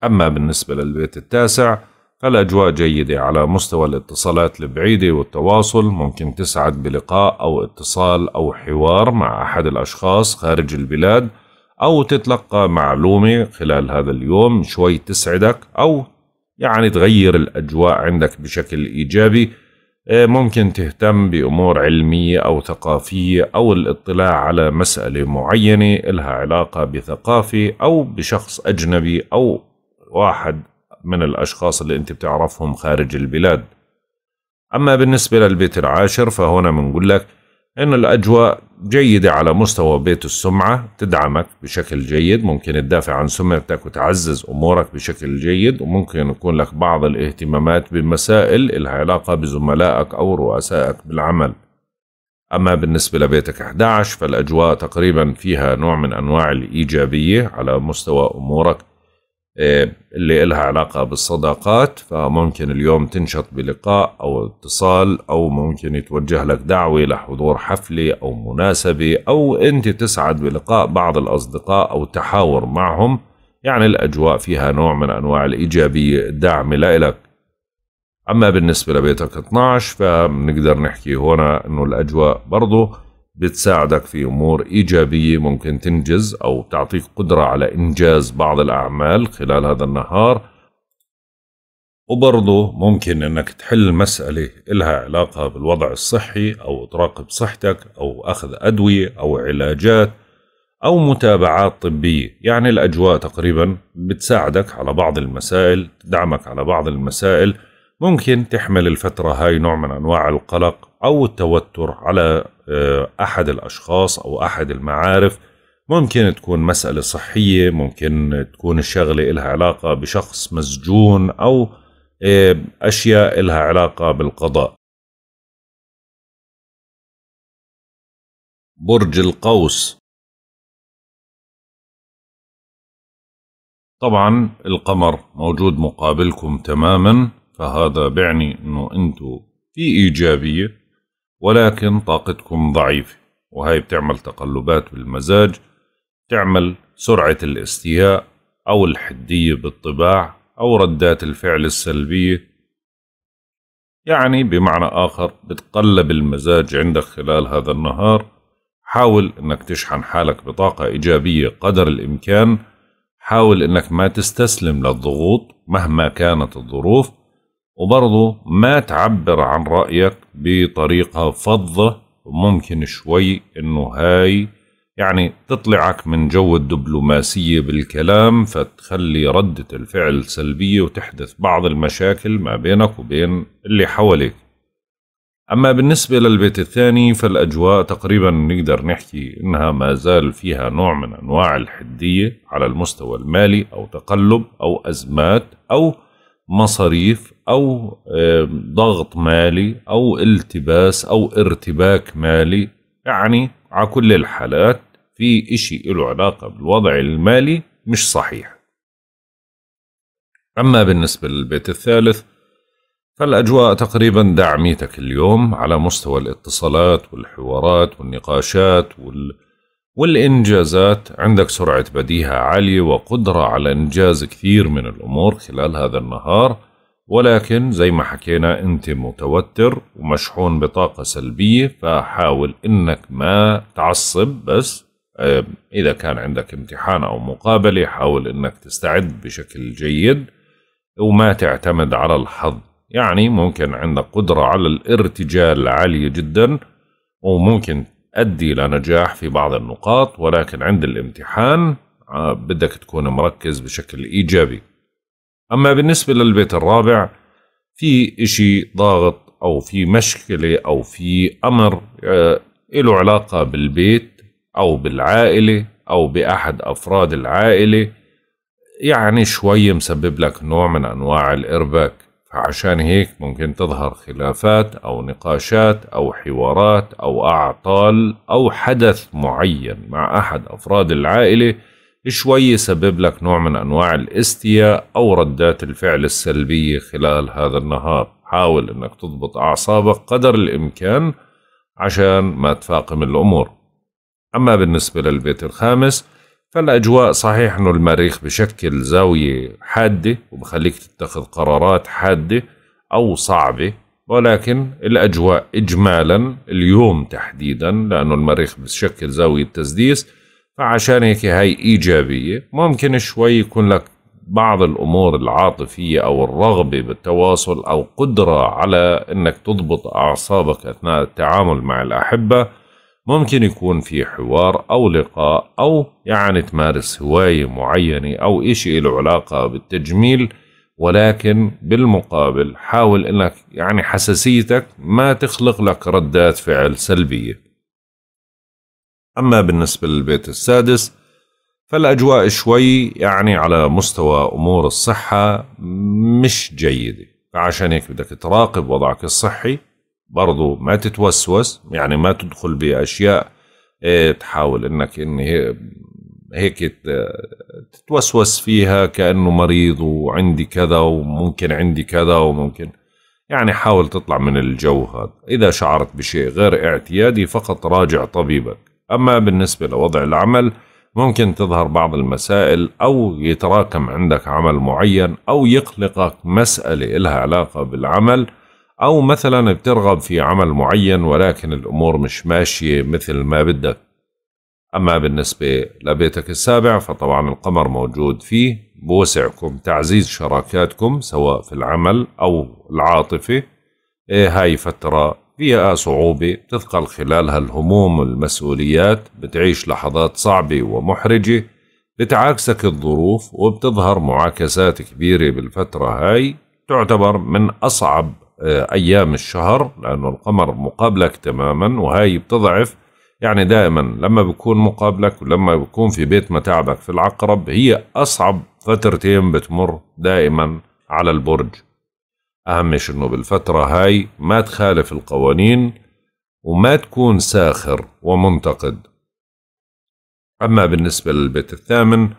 أما بالنسبة للبيت التاسع فالأجواء جيدة على مستوى الاتصالات البعيدة والتواصل ممكن تسعد بلقاء أو اتصال أو حوار مع أحد الأشخاص خارج البلاد أو تتلقى معلومة خلال هذا اليوم شوي تسعدك أو يعني تغير الأجواء عندك بشكل إيجابي آه، ممكن تهتم بأمور علمية أو ثقافية أو الاطلاع على مسألة معينة إلها علاقة بثقافة أو بشخص أجنبي أو واحد من الأشخاص اللي أنت بتعرفهم خارج البلاد أما بالنسبة للبيت العاشر فهنا بنقول لك انه الاجواء جيده على مستوى بيت السمعه تدعمك بشكل جيد ممكن تدافع عن سمعتك وتعزز امورك بشكل جيد وممكن يكون لك بعض الاهتمامات بمسائل لها علاقه بزملائك او رؤسائك بالعمل أما بالنسبة لبيتك 11 فالأجواء تقريبا فيها نوع من أنواع الإيجابية على مستوى أمورك إيه، اللي إلها علاقة بالصداقات فممكن اليوم تنشط بلقاء أو اتصال أو ممكن يتوجه لك دعوة لحضور حفلة أو مناسبة أو أنت تسعد بلقاء بعض الأصدقاء أو تحاور معهم يعني الأجواء فيها نوع من أنواع الإيجابية الداعمة لإلك أما بالنسبة لبيتك 12 فبنقدر نحكي هنا أنه الأجواء برضه بتساعدك في أمور إيجابية ممكن تنجز أو بتعطيك قدرة على إنجاز بعض الأعمال خلال هذا النهار وبرضه ممكن إنك تحل مسألة إلها علاقة بالوضع الصحي أو تراقب صحتك أو أخذ أدوية أو علاجات أو متابعات طبية يعني الأجواء تقريبا بتساعدك على بعض المسائل تدعمك على بعض المسائل ممكن تحمل الفترة هاي نوع من أنواع القلق أو التوتر على آه، احد الاشخاص او احد المعارف ممكن تكون مسألة صحية ممكن تكون الشغلة إلها علاقة بشخص مسجون أو آه، أشياء إلها علاقة بالقضاء برج القوس طبعا القمر موجود مقابلكم تماما فهذا بيعني انه انتو في ايجابية ولكن طاقتكم ضعيفة وهي بتعمل تقلبات بالمزاج تعمل سرعة الاستياء أو الحدية بالطباع أو ردات الفعل السلبية يعني بمعنى آخر بتقلب المزاج عندك خلال هذا النهار حاول أنك تشحن حالك بطاقة إيجابية قدر الإمكان حاول أنك ما تستسلم للضغوط مهما كانت الظروف وبرضه ما تعبر عن رأيك بطريقة فظة ممكن شوي انه هاي يعني تطلعك من جو الدبلوماسية بالكلام فتخلي ردة الفعل سلبية وتحدث بعض المشاكل ما بينك وبين اللي حواليك أما بالنسبة للبيت الثاني فالأجواء تقريبا نقدر نحكي إنها ما زال فيها نوع من أنواع الحدية على المستوى المالي أو تقلب أو أزمات أو مصاريف او ضغط مالي او التباس او ارتباك مالي يعني على كل الحالات في إشي له علاقة بالوضع المالي مش صحيح أما بالنسبة للبيت الثالث فالأجواء تقريبا دعميتك اليوم على مستوى الاتصالات والحوارات والنقاشات وال... والإنجازات عندك سرعة بديهة عالية وقدرة على إنجاز كثير من الأمور خلال هذا النهار ولكن زي ما حكينا انت متوتر ومشحون بطاقة سلبية فحاول انك ما تعصب بس اذا كان عندك امتحان او مقابلة حاول انك تستعد بشكل جيد وما تعتمد على الحظ يعني ممكن عندك قدرة على الارتجال عالية جدا وممكن تؤدي لنجاح في بعض النقاط ولكن عند الامتحان آه، بدك تكون مركز بشكل إيجابي أما بالنسبة للبيت الرابع في إشي ضاغط أو في مشكلة أو في أمر آه، له علاقة بالبيت أو بالعائلة أو بأحد أفراد العائلة يعني شوي مسبب لك نوع من أنواع الإرباك فعشان هيك ممكن تظهر خلافات أو نقاشات أو حوارات أو أعطال أو حدث معين مع أحد أفراد العائلة شوي يسبب لك نوع من أنواع الاستياء أو ردات الفعل السلبية خلال هذا النهار حاول أنك تضبط أعصابك قدر الإمكان عشان ما تفاقم الأمور أما بالنسبة للبيت الخامس فالأجواء صحيح أنه المريخ بشكل زاوية حادة وبخليك تتخذ قرارات حادة أو صعبة ولكن الأجواء إجمالا اليوم تحديدا لأنه المريخ بشكل زاوية تسديس فعشان هيك هاي إيجابية ممكن شوي يكون لك بعض الأمور العاطفية أو الرغبة بالتواصل أو قدرة على أنك تضبط أعصابك أثناء التعامل مع الأحبة ممكن يكون في حوار أو لقاء أو يعني تمارس هواية معينة أو إشي له علاقة بالتجميل ولكن بالمقابل حاول أنك يعني حساسيتك ما تخلق لك ردات فعل سلبية أما بالنسبة للبيت السادس فالأجواء شوي يعني على مستوى أمور الصحة مش جيدة فعشان هيك بدك تراقب وضعك الصحي برضو ما تتوسوس يعني ما تدخل بأشياء إيه، تحاول انك ان هيك تتوسوس فيها كأنه مريض وعندي كذا وممكن عندي كذا وممكن يعني حاول تطلع من الجو هذا إذا شعرت بشيء غير اعتيادي فقط راجع طبيبك أما بالنسبة لوضع العمل ممكن تظهر بعض المسائل أو يتراكم عندك عمل معين أو يقلقك مسألة إلها علاقة بالعمل أو مثلا بترغب في عمل معين ولكن الأمور مش ماشية مثل ما بدك أما بالنسبة لبيتك السابع فطبعا القمر موجود فيه بوسعكم تعزيز شراكاتكم سواء في العمل أو العاطفة إيه، هاي فترة فيها صعوبة بتثقل خلالها الهموم والمسؤوليات بتعيش لحظات صعبة ومحرجة بتعاكسك الظروف وبتظهر معاكسات كبيرة بالفترة هاي تعتبر من أصعب آه، أيام الشهر لأنه القمر مقابلك تماما وهاي بتضعف يعني دائما لما بكون مقابلك ولما بكون في بيت متاعبك في العقرب هي أصعب فترتين بتمر دائما على البرج أهمش أنه بالفترة هاي ما تخالف القوانين وما تكون ساخر ومنتقد أما بالنسبة للبيت الثامن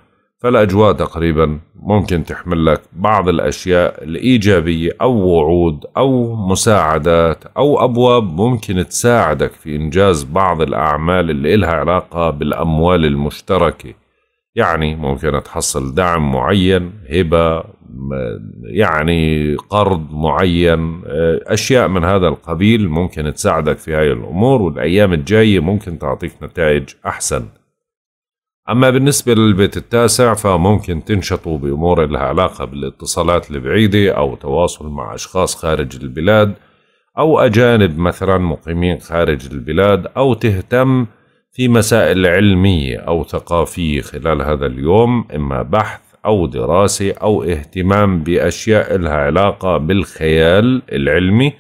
فالأجواء تقريبا ممكن تحمل لك بعض الأشياء الإيجابية أو وعود أو مساعدات أو أبواب ممكن تساعدك في إنجاز بعض الأعمال اللي إلها علاقة بالأموال المشتركة يعني ممكن تحصل دعم معين هبة يعني قرض معين آه، اشياء من هذا القبيل ممكن تساعدك في هاي الامور والايام الجايه ممكن تعطيك نتائج احسن اما بالنسبه للبيت التاسع فممكن تنشطوا بامور لها علاقه بالاتصالات البعيده او تواصل مع اشخاص خارج البلاد او اجانب مثلا مقيمين خارج البلاد او تهتم في مسائل علميه او ثقافيه خلال هذا اليوم اما بحث أو دراسة أو اهتمام بأشياء إلها علاقة بالخيال العلمي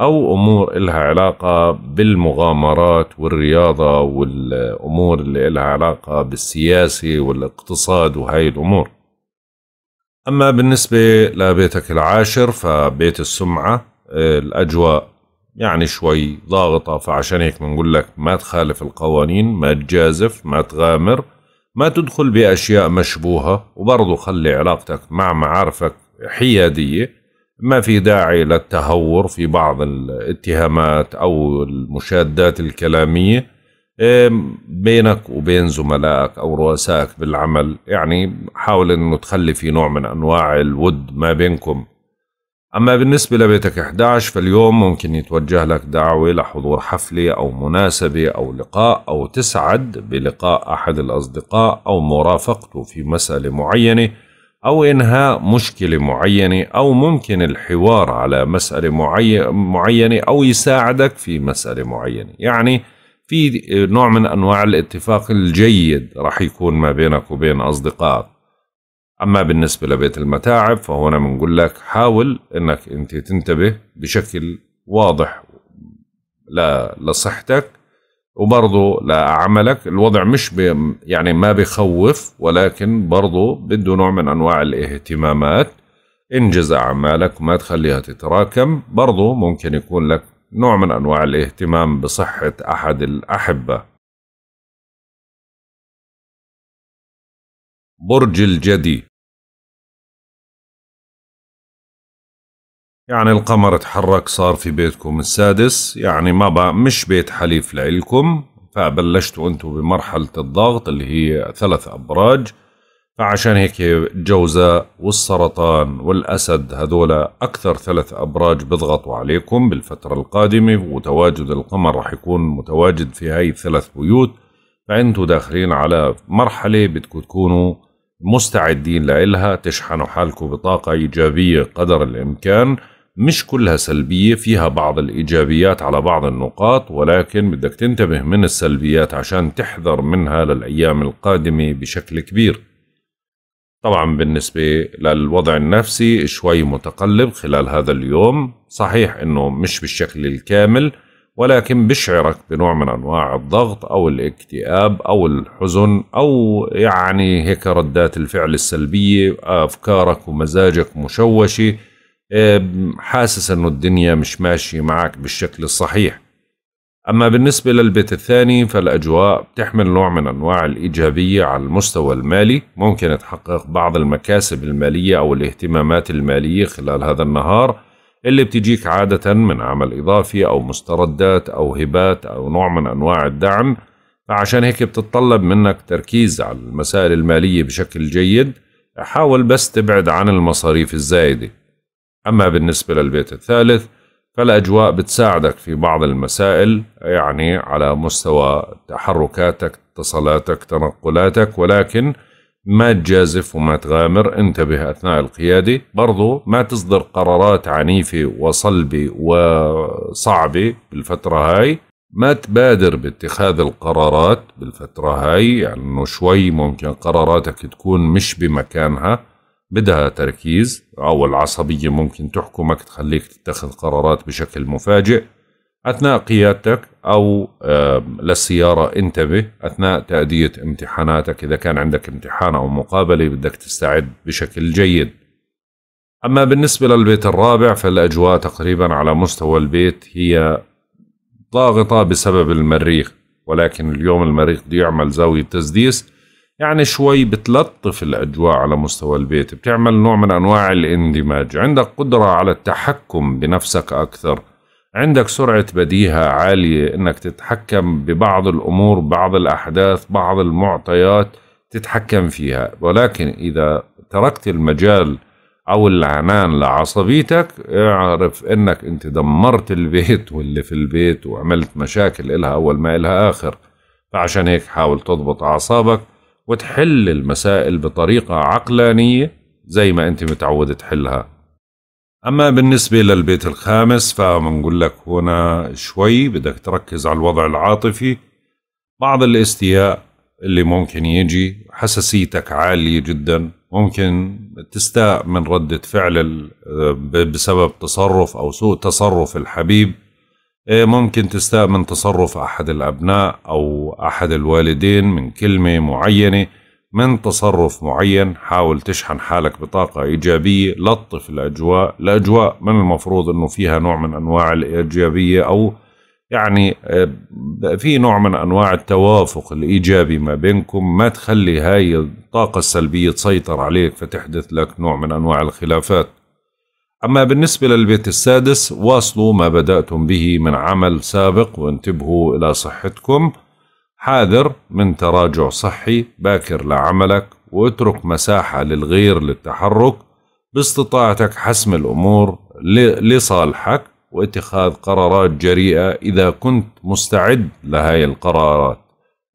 أو أمور إلها علاقة بالمغامرات والرياضة والأمور اللي إلها علاقة بالسياسة والاقتصاد وهاي الأمور أما بالنسبة لبيتك العاشر فبيت السمعة الأجواء يعني شوي ضاغطة فعشان هيك بنقول لك ما تخالف القوانين ما تجازف ما تغامر ما تدخل بأشياء مشبوهة وبرضه خلي علاقتك مع معارفك حيادية ما في داعي للتهور في بعض الاتهامات أو المشادات الكلامية بينك وبين زملائك أو رؤسائك بالعمل يعني حاول أنه تخلي في نوع من أنواع الود ما بينكم أما بالنسبة لبيتك 11 فاليوم ممكن يتوجه لك دعوة لحضور حفلة أو مناسبة أو لقاء أو تسعد بلقاء أحد الأصدقاء أو مرافقته في مسألة معينة أو إنهاء مشكلة معينة أو ممكن الحوار على مسألة معينة أو يساعدك في مسألة معينة يعني في نوع من أنواع الاتفاق الجيد رح يكون ما بينك وبين أصدقائك أما بالنسبة لبيت المتاعب فهنا بنقول لك حاول أنك أنت تنتبه بشكل واضح لصحتك وبرضه لعملك الوضع مش يعني ما بخوف ولكن برضه بده نوع من أنواع الاهتمامات انجز أعمالك وما تخليها تتراكم برضه ممكن يكون لك نوع من أنواع الاهتمام بصحة أحد الأحبة برج الجدي يعني القمر تحرك صار في بيتكم السادس يعني ما بقى مش بيت حليف لإلكم فبلشتوا أنتم بمرحلة الضغط اللي هي ثلاث أبراج فعشان هيك الجوزاء والسرطان والأسد هذولا أكثر ثلاث أبراج بيضغطوا عليكم بالفترة القادمة وتواجد القمر رح يكون متواجد في هاي الثلاث بيوت فأنتوا داخلين على مرحلة بدكم تكونوا مستعدين لإلها تشحنوا حالكم بطاقة إيجابية قدر الإمكان مش كلها سلبية فيها بعض الإيجابيات على بعض النقاط ولكن بدك تنتبه من السلبيات عشان تحذر منها للأيام القادمة بشكل كبير طبعا بالنسبة للوضع النفسي شوي متقلب خلال هذا اليوم صحيح أنه مش بالشكل الكامل ولكن بشعرك بنوع من أنواع الضغط أو الاكتئاب أو الحزن أو يعني هيك ردات الفعل السلبية أفكارك ومزاجك مشوشة حاسس انه الدنيا مش ماشية معك بالشكل الصحيح أما بالنسبة للبيت الثاني فالأجواء بتحمل نوع من أنواع الإيجابية على المستوى المالي ممكن تحقق بعض المكاسب المالية أو الاهتمامات المالية خلال هذا النهار اللي بتجيك عادة من عمل إضافي أو مستردات أو هبات أو نوع من أنواع الدعم فعشان هيك بتتطلب منك تركيز على المسائل المالية بشكل جيد حاول بس تبعد عن المصاريف الزايدة أما بالنسبة للبيت الثالث فالأجواء بتساعدك في بعض المسائل يعني على مستوى تحركاتك اتصالاتك تنقلاتك ولكن ما تجازف وما تغامر انتبه أثناء القيادة برضو ما تصدر قرارات عنيفة وصلبة وصعبة بالفترة هاي ما تبادر باتخاذ القرارات بالفترة هاي يعني شوي ممكن قراراتك تكون مش بمكانها بدها تركيز أو العصبية ممكن تحكمك تخليك تتخذ قرارات بشكل مفاجئ أثناء قيادتك أو للسيارة انتبه أثناء تأدية امتحاناتك إذا كان عندك امتحان أو مقابلة بدك تستعد بشكل جيد أما بالنسبة للبيت الرابع فالأجواء تقريبا على مستوى البيت هي ضاغطة بسبب المريخ ولكن اليوم المريخ بده يعمل زاوية تسديس يعني شوي بتلطف الأجواء على مستوى البيت بتعمل نوع من أنواع الاندماج عندك قدرة على التحكم بنفسك أكثر عندك سرعة بديهة عالية إنك تتحكم ببعض الأمور بعض الأحداث بعض المعطيات تتحكم فيها ولكن إذا تركت المجال أو العنان لعصبيتك اعرف إنك أنت دمرت البيت واللي في البيت وعملت مشاكل إلها أول ما إلها آخر فعشان هيك حاول تضبط أعصابك وتحل المسائل بطريقة عقلانية زي ما أنت متعود تحلها أما بالنسبة للبيت الخامس فمنقول لك هنا شوي بدك تركز على الوضع العاطفي بعض الاستياء اللي ممكن يجي حساسيتك عالية جدا ممكن تستاء من ردة فعل بسبب تصرف أو سوء تصرف الحبيب إيه، ممكن تستاء من تصرف أحد الأبناء أو أحد الوالدين من كلمة معينة من تصرف معين حاول تشحن حالك بطاقة إيجابية لطف الأجواء الأجواء من المفروض أنه فيها نوع من أنواع الإيجابية أو يعني إيه، في نوع من أنواع التوافق الإيجابي ما بينكم ما تخلي هاي الطاقة السلبية تسيطر عليك فتحدث لك نوع من أنواع الخلافات أما بالنسبة للبيت السادس واصلوا ما بدأتم به من عمل سابق وانتبهوا إلى صحتكم حاذر من تراجع صحي باكر لعملك واترك مساحة للغير للتحرك باستطاعتك حسم الأمور لصالحك واتخاذ قرارات جريئة إذا كنت مستعد لهاي القرارات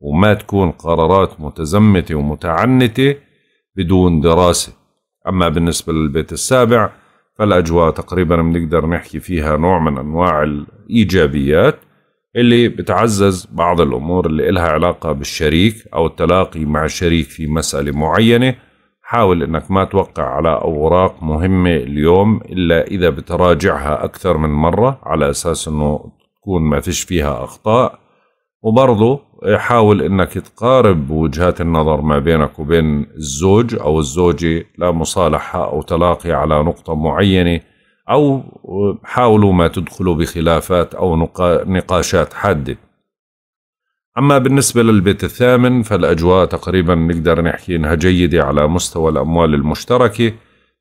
وما تكون قرارات متزمتة ومتعنتة بدون دراسة أما بالنسبة للبيت السابع فالاجواء تقريبا بنقدر نحكي فيها نوع من انواع الايجابيات اللي بتعزز بعض الامور اللي إلها علاقه بالشريك او التلاقي مع الشريك في مساله معينه حاول انك ما توقع على اوراق مهمه اليوم الا اذا بتراجعها اكثر من مره على اساس انه تكون ما فيش فيها اخطاء وبرضه حاول انك تقارب وجهات النظر ما بينك وبين الزوج او الزوجه لمصالحه او تلاقي على نقطه معينه او حاولوا ما تدخلوا بخلافات او نقاشات حاده. اما بالنسبه للبيت الثامن فالاجواء تقريبا نقدر نحكي انها جيده على مستوى الاموال المشتركه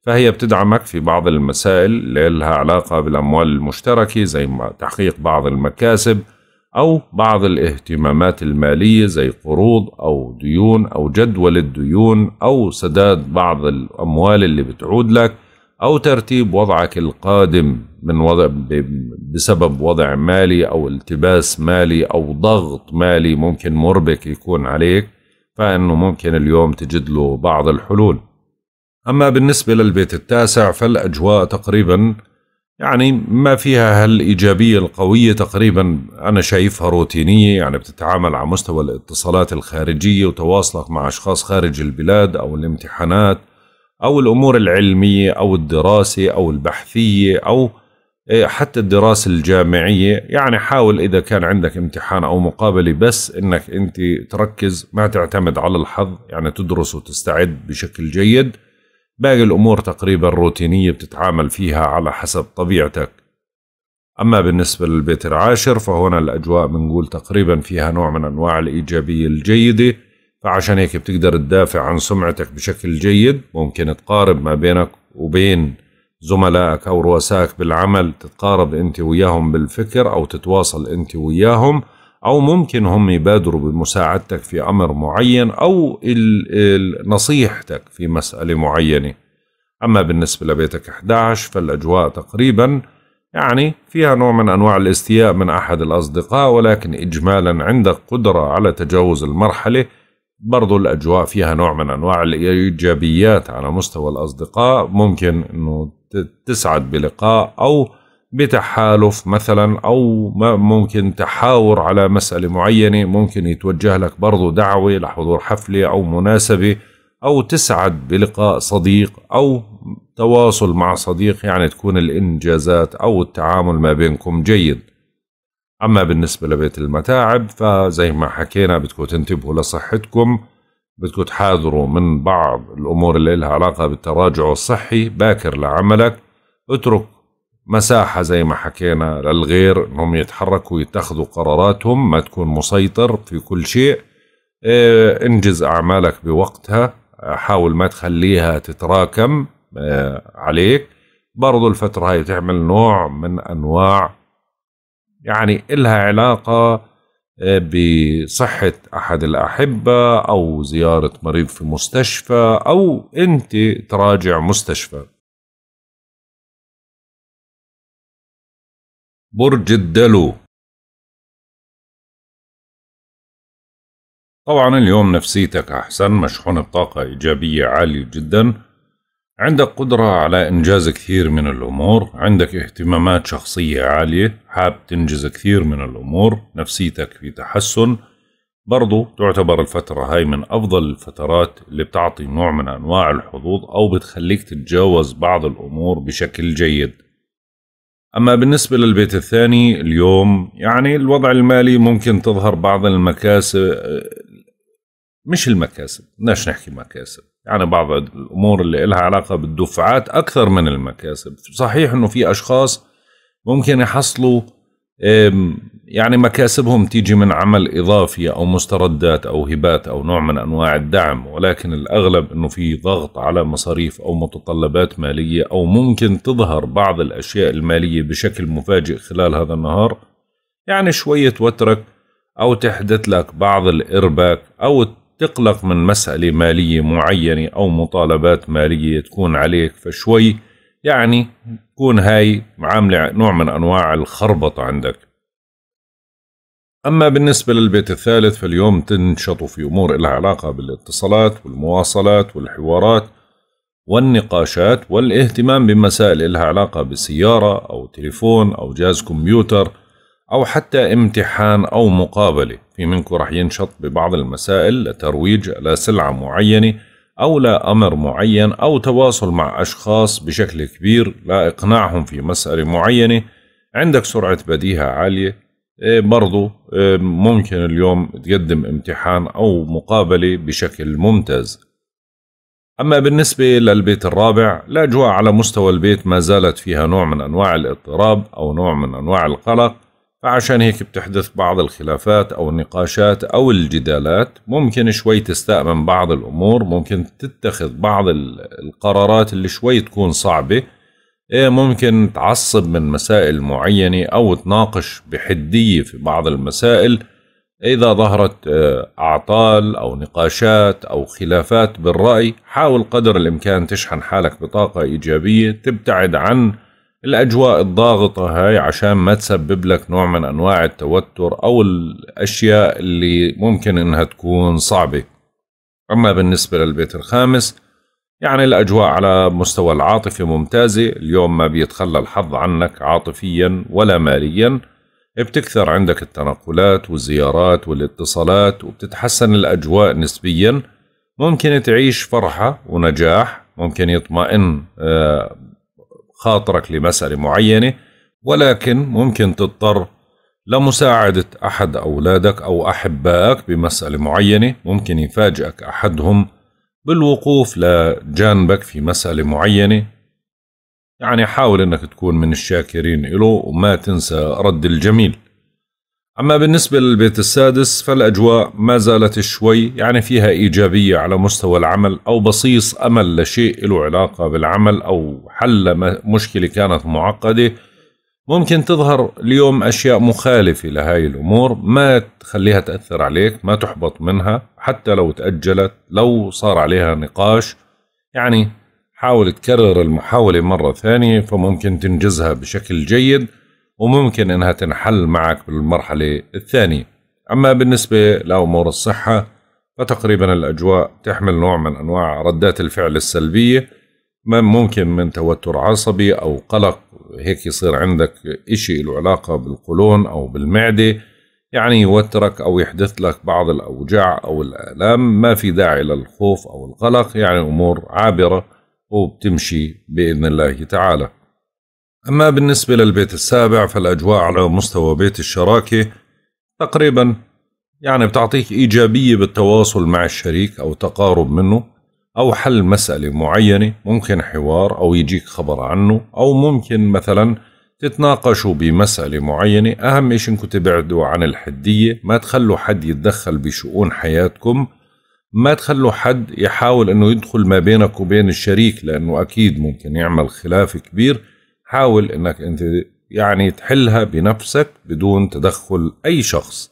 فهي بتدعمك في بعض المسائل اللي لها علاقه بالاموال المشتركه زي ما تحقيق بعض المكاسب أو بعض الاهتمامات المالية زي قروض أو ديون أو جدول الديون أو سداد بعض الأموال اللي بتعود لك أو ترتيب وضعك القادم من وضع بسبب وضع مالي أو التباس مالي أو ضغط مالي ممكن مربك يكون عليك فإنه ممكن اليوم تجد له بعض الحلول أما بالنسبة للبيت التاسع فالأجواء تقريباً يعني ما فيها هالإيجابية القوية تقريبا أنا شايفها روتينية يعني بتتعامل على مستوى الاتصالات الخارجية وتواصلك مع أشخاص خارج البلاد أو الامتحانات أو الأمور العلمية أو الدراسة أو البحثية أو حتى الدراسة الجامعية يعني حاول إذا كان عندك امتحان أو مقابلة بس إنك أنت تركز ما تعتمد على الحظ يعني تدرس وتستعد بشكل جيد باقي الأمور تقريبا روتينية بتتعامل فيها على حسب طبيعتك أما بالنسبة للبيت العاشر فهنا الأجواء بنقول تقريبا فيها نوع من أنواع الإيجابية الجيدة فعشان هيك بتقدر تدافع عن سمعتك بشكل جيد ممكن تقارب ما بينك وبين زملائك أو رؤسائك بالعمل تتقارب أنت وياهم بالفكر أو تتواصل أنت وياهم أو ممكن هم يبادروا بمساعدتك في أمر معين أو نصيحتك في مسألة معينة أما بالنسبة لبيتك 11 فالأجواء تقريبا يعني فيها نوع من أنواع الاستياء من أحد الأصدقاء ولكن إجمالا عندك قدرة على تجاوز المرحلة برضو الأجواء فيها نوع من أنواع الإيجابيات على مستوى الأصدقاء ممكن أنه تسعد بلقاء أو بتحالف مثلا أو ممكن تحاور على مسألة معينة ممكن يتوجه لك برضو دعوة لحضور حفلة أو مناسبة أو تسعد بلقاء صديق أو تواصل مع صديق يعني تكون الإنجازات أو التعامل ما بينكم جيد أما بالنسبة لبيت المتاعب فزي ما حكينا بدكم تنتبهوا لصحتكم بدكم تحاذروا من بعض الأمور اللي لها علاقة بالتراجع الصحي باكر لعملك اترك مساحة زي ما حكينا للغير انهم يتحركوا ويتخذوا قراراتهم ما تكون مسيطر في كل شيء آه، انجز اعمالك بوقتها حاول ما تخليها تتراكم آه، عليك برضو الفترة هاي تعمل نوع من انواع يعني إلها علاقة آه، بصحة أحد الأحبة أو زيارة مريض في مستشفى أو أنت تراجع مستشفى برج الدلو طبعا اليوم نفسيتك أحسن مشحون بطاقة إيجابية عالية جدا عندك قدرة على إنجاز كثير من الأمور عندك اهتمامات شخصية عالية حاب تنجز كثير من الأمور نفسيتك في تحسن برضو تعتبر الفترة هاي من أفضل الفترات اللي بتعطي نوع من أنواع الحظوظ أو بتخليك تتجاوز بعض الأمور بشكل جيد أما بالنسبة للبيت الثاني اليوم يعني الوضع المالي ممكن تظهر بعض المكاسب آه، مش المكاسب بدناش نحكي مكاسب يعني بعض الأمور اللي إلها علاقة بالدفعات أكثر من المكاسب صحيح أنه في أشخاص ممكن يحصلوا يعني مكاسبهم تيجي من عمل إضافي أو مستردات أو هبات أو نوع من أنواع الدعم ولكن الأغلب أنه في ضغط على مصاريف أو متطلبات مالية أو ممكن تظهر بعض الأشياء المالية بشكل مفاجئ خلال هذا النهار يعني شوية توترك أو تحدث لك بعض الإرباك أو تقلق من مسألة مالية معينة أو مطالبات مالية تكون عليك فشوي يعني تكون هاي عاملة نوع من أنواع الخربطة عندك أما بالنسبة للبيت الثالث فاليوم تنشط في أمور لها علاقة بالاتصالات والمواصلات والحوارات والنقاشات والاهتمام بمسائل لها علاقة بسيارة أو تليفون أو جهاز كمبيوتر أو حتى امتحان أو مقابلة في منكم رح ينشط ببعض المسائل لترويج لسلعة معينة أو لأمر معين أو تواصل مع أشخاص بشكل كبير لإقناعهم في مسألة معينة عندك سرعة بديهة عالية إيه، برضو إيه، ممكن اليوم تقدم امتحان أو مقابلة بشكل ممتاز أما بالنسبة للبيت الرابع الأجواء على مستوى البيت ما زالت فيها نوع من أنواع الاضطراب أو نوع من أنواع القلق فعشان هيك بتحدث بعض الخلافات أو النقاشات أو الجدالات ممكن شوي تستأمن بعض الأمور ممكن تتخذ بعض القرارات اللي شوي تكون صعبة إيه، ممكن تعصب من مسائل معينة أو تناقش بحدية في بعض المسائل إذا ظهرت آه، أعطال أو نقاشات أو خلافات بالرأي حاول قدر الإمكان تشحن حالك بطاقة إيجابية تبتعد عن الأجواء الضاغطة هاي عشان ما تسبب لك نوع من أنواع التوتر أو الأشياء اللي ممكن إنها تكون صعبة أما بالنسبة للبيت الخامس يعني الأجواء على مستوى العاطفي ممتازة اليوم ما بيتخلى الحظ عنك عاطفيا ولا ماليا بتكثر عندك التنقلات والزيارات والاتصالات وبتتحسن الأجواء نسبيا ممكن تعيش فرحة ونجاح ممكن يطمئن آه، خاطرك لمسألة معينة ولكن ممكن تضطر لمساعدة أحد أولادك أو أحبائك بمسألة معينة ممكن يفاجئك أحدهم بالوقوف لجانبك في مسألة معينة يعني حاول أنك تكون من الشاكرين له وما تنسى رد الجميل أما بالنسبة للبيت السادس فالأجواء ما زالت شوي يعني فيها إيجابية على مستوى العمل أو بصيص أمل لشيء له علاقة بالعمل أو حل مشكلة كانت معقدة ممكن تظهر اليوم أشياء مخالفة لهاي الأمور ما تخليها تأثر عليك ما تحبط منها حتى لو تأجلت لو صار عليها نقاش يعني حاول تكرر المحاولة مرة ثانية فممكن تنجزها بشكل جيد وممكن انها تنحل معك بالمرحلة الثانية اما بالنسبة لامور الصحة فتقريبا الاجواء تحمل نوع من انواع ردات الفعل السلبية ممكن من توتر عصبي أو قلق هيك يصير عندك إشي له علاقة بالقولون أو بالمعدة يعني يوترك أو يحدث لك بعض الأوجاع أو الآلام ما في داعي للخوف أو القلق يعني أمور عابرة وبتمشي بإذن الله تعالى أما بالنسبة للبيت السابع فالأجواء على مستوى بيت الشراكة تقريبا يعني بتعطيك إيجابية بالتواصل مع الشريك أو تقارب منه أو حل مسألة معينة ممكن حوار أو يجيك خبر عنه أو ممكن مثلا تتناقشوا بمسألة معينة أهم إشي إنكم تبعدوا عن الحدية ما تخلوا حد يتدخل بشؤون حياتكم ما تخلوا حد يحاول انه يدخل ما بينك وبين الشريك لانه اكيد ممكن يعمل خلاف كبير حاول انك انت يعني تحلها بنفسك بدون تدخل اي شخص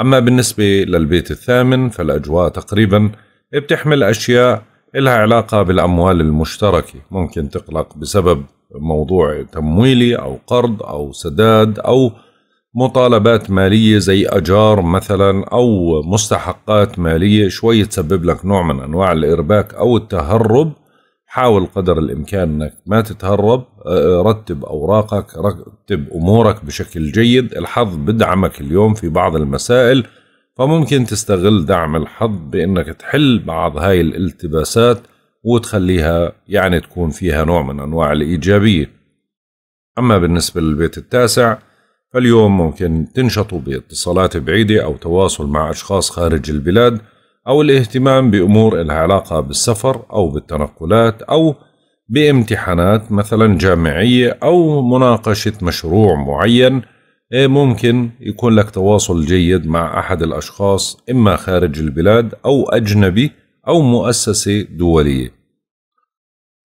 اما بالنسبه للبيت الثامن فالاجواء تقريبا بتحمل أشياء إلها علاقة بالأموال المشتركة ممكن تقلق بسبب موضوع تمويلي أو قرض أو سداد أو مطالبات مالية زي أجار مثلا أو مستحقات مالية شوي تسبب لك نوع من أنواع الإرباك أو التهرب حاول قدر الإمكان أنك ما تتهرب آه، رتب أوراقك رتب أمورك بشكل جيد الحظ بدعمك اليوم في بعض المسائل فممكن تستغل دعم الحظ بانك تحل بعض هاي الالتباسات وتخليها يعني تكون فيها نوع من انواع الايجابيه اما بالنسبه للبيت التاسع فاليوم ممكن تنشطوا باتصالات بعيده او تواصل مع اشخاص خارج البلاد او الاهتمام بامور لها علاقه بالسفر او بالتنقلات او بامتحانات مثلا جامعيه او مناقشه مشروع معين إيه، ممكن يكون لك تواصل جيد مع أحد الأشخاص إما خارج البلاد أو أجنبي أو مؤسسة دولية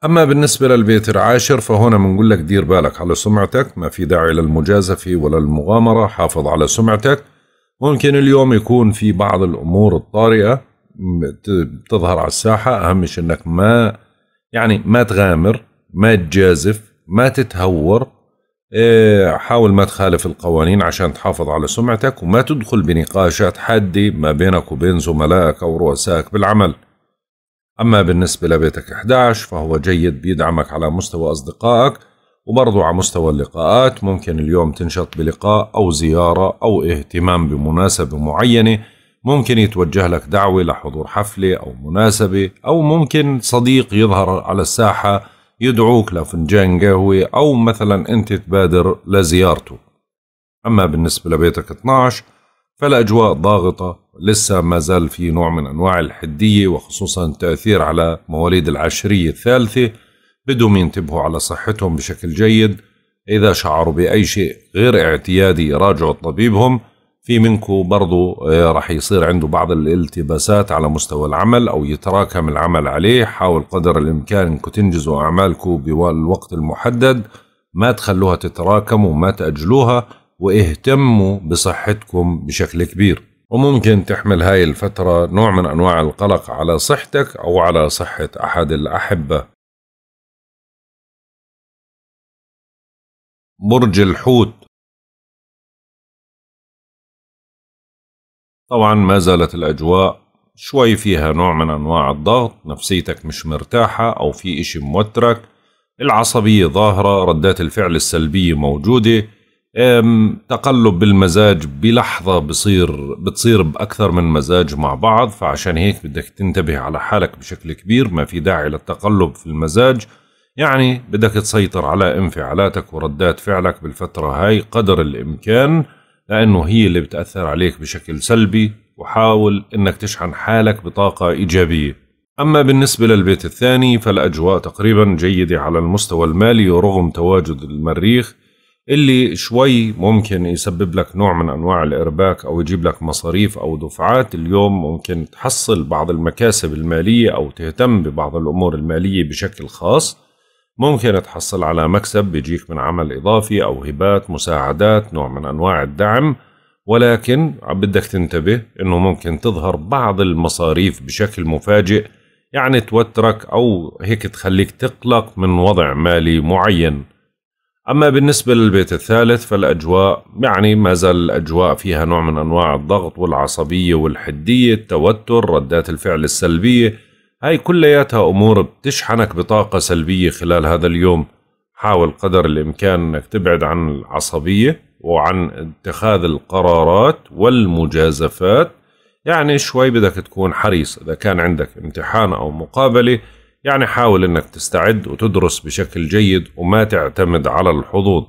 أما بالنسبة للبيت العاشر فهنا بنقول لك دير بالك على سمعتك ما في داعي للمجازفة ولا المغامرة حافظ على سمعتك ممكن اليوم يكون في بعض الأمور الطارئة تظهر على الساحة أهم شيء أنك ما يعني ما تغامر ما تجازف ما تتهور إيه، حاول ما تخالف القوانين عشان تحافظ على سمعتك وما تدخل بنقاشات حادة ما بينك وبين زملائك أو رؤسائك بالعمل أما بالنسبة لبيتك 11 فهو جيد بيدعمك على مستوى أصدقائك وبرضه على مستوى اللقاءات ممكن اليوم تنشط بلقاء أو زيارة أو اهتمام بمناسبة معينة ممكن يتوجه لك دعوة لحضور حفلة أو مناسبة أو ممكن صديق يظهر على الساحة يدعوك لفنجان قهوة أو مثلا أنت تبادر لزيارته أما بالنسبة لبيتك 12 فالأجواء ضاغطة لسه ما زال في نوع من أنواع الحدية وخصوصا التأثير على مواليد العشرية الثالثة بدهم ينتبهوا على صحتهم بشكل جيد إذا شعروا بأي شيء غير اعتيادي يراجعوا طبيبهم في منكم برضو آه، راح يصير عنده بعض الالتباسات على مستوى العمل أو يتراكم العمل عليه حاول قدر الإمكان أنكم تنجزوا أعمالكم بالوقت المحدد ما تخلوها تتراكم وما تأجلوها واهتموا بصحتكم بشكل كبير وممكن تحمل هاي الفترة نوع من أنواع القلق على صحتك أو على صحة أحد الأحبة برج الحوت طبعا ما زالت الأجواء شوي فيها نوع من أنواع الضغط نفسيتك مش مرتاحة أو في إشي موترك العصبية ظاهرة ردات الفعل السلبية موجودة تقلب بالمزاج بلحظة بصير بتصير بأكثر من مزاج مع بعض فعشان هيك بدك تنتبه على حالك بشكل كبير ما في داعي للتقلب في المزاج يعني بدك تسيطر على انفعالاتك وردات فعلك بالفترة هاي قدر الإمكان لأنه هي اللي بتأثر عليك بشكل سلبي وحاول أنك تشحن حالك بطاقة إيجابية أما بالنسبة للبيت الثاني فالأجواء تقريبا جيدة على المستوى المالي ورغم تواجد المريخ اللي شوي ممكن يسبب لك نوع من أنواع الإرباك أو يجيب لك مصاريف أو دفعات اليوم ممكن تحصل بعض المكاسب المالية أو تهتم ببعض الأمور المالية بشكل خاص ممكن تحصل على مكسب بيجيك من عمل إضافي أو هبات مساعدات نوع من أنواع الدعم ولكن بدك تنتبه أنه ممكن تظهر بعض المصاريف بشكل مفاجئ يعني توترك أو هيك تخليك تقلق من وضع مالي معين أما بالنسبة للبيت الثالث فالأجواء يعني ما زال الأجواء فيها نوع من أنواع الضغط والعصبية والحدية التوتر ردات الفعل السلبية هاي كلياتها أمور بتشحنك بطاقة سلبية خلال هذا اليوم حاول قدر الإمكان أنك تبعد عن العصبية وعن اتخاذ القرارات والمجازفات يعني شوي بدك تكون حريص إذا كان عندك امتحان أو مقابلة يعني حاول أنك تستعد وتدرس بشكل جيد وما تعتمد على الحظوظ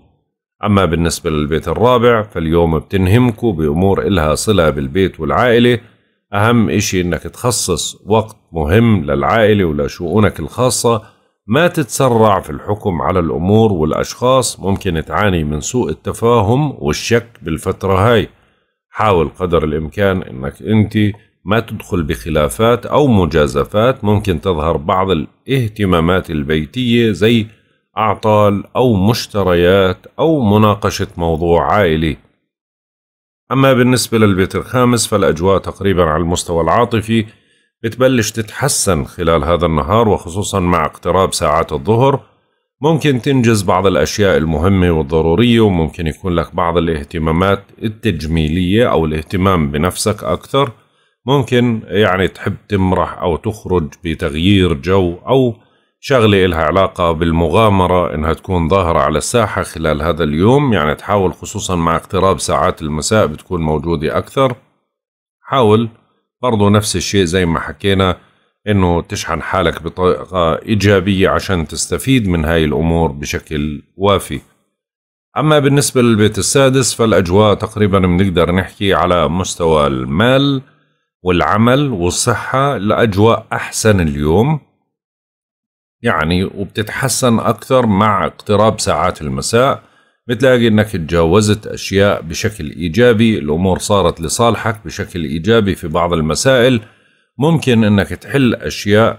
أما بالنسبة للبيت الرابع فاليوم بتنهمكوا بأمور إلها صلة بالبيت والعائلة أهم إشي إنك تخصص وقت مهم للعائلة ولشؤونك الخاصة ما تتسرع في الحكم على الأمور والأشخاص ممكن تعاني من سوء التفاهم والشك بالفترة هاي حاول قدر الإمكان إنك أنت ما تدخل بخلافات أو مجازفات ممكن تظهر بعض الاهتمامات البيتية زي أعطال أو مشتريات أو مناقشة موضوع عائلي أما بالنسبة للبيت الخامس فالأجواء تقريبا على المستوى العاطفي بتبلش تتحسن خلال هذا النهار وخصوصا مع اقتراب ساعات الظهر ممكن تنجز بعض الأشياء المهمة والضرورية وممكن يكون لك بعض الاهتمامات التجميلية أو الاهتمام بنفسك أكثر ممكن يعني تحب تمرح أو تخرج بتغيير جو أو شغلة إلها علاقة بالمغامرة إنها تكون ظاهرة على الساحة خلال هذا اليوم يعني تحاول خصوصا مع اقتراب ساعات المساء بتكون موجودة أكثر حاول برضو نفس الشيء زي ما حكينا إنه تشحن حالك بطريقة إيجابية عشان تستفيد من هاي الأمور بشكل وافي أما بالنسبة للبيت السادس فالأجواء تقريبا بنقدر نحكي على مستوى المال والعمل والصحة الأجواء أحسن اليوم يعني وبتتحسن أكثر مع اقتراب ساعات المساء بتلاقي أنك تجاوزت أشياء بشكل إيجابي الأمور صارت لصالحك بشكل إيجابي في بعض المسائل ممكن أنك تحل أشياء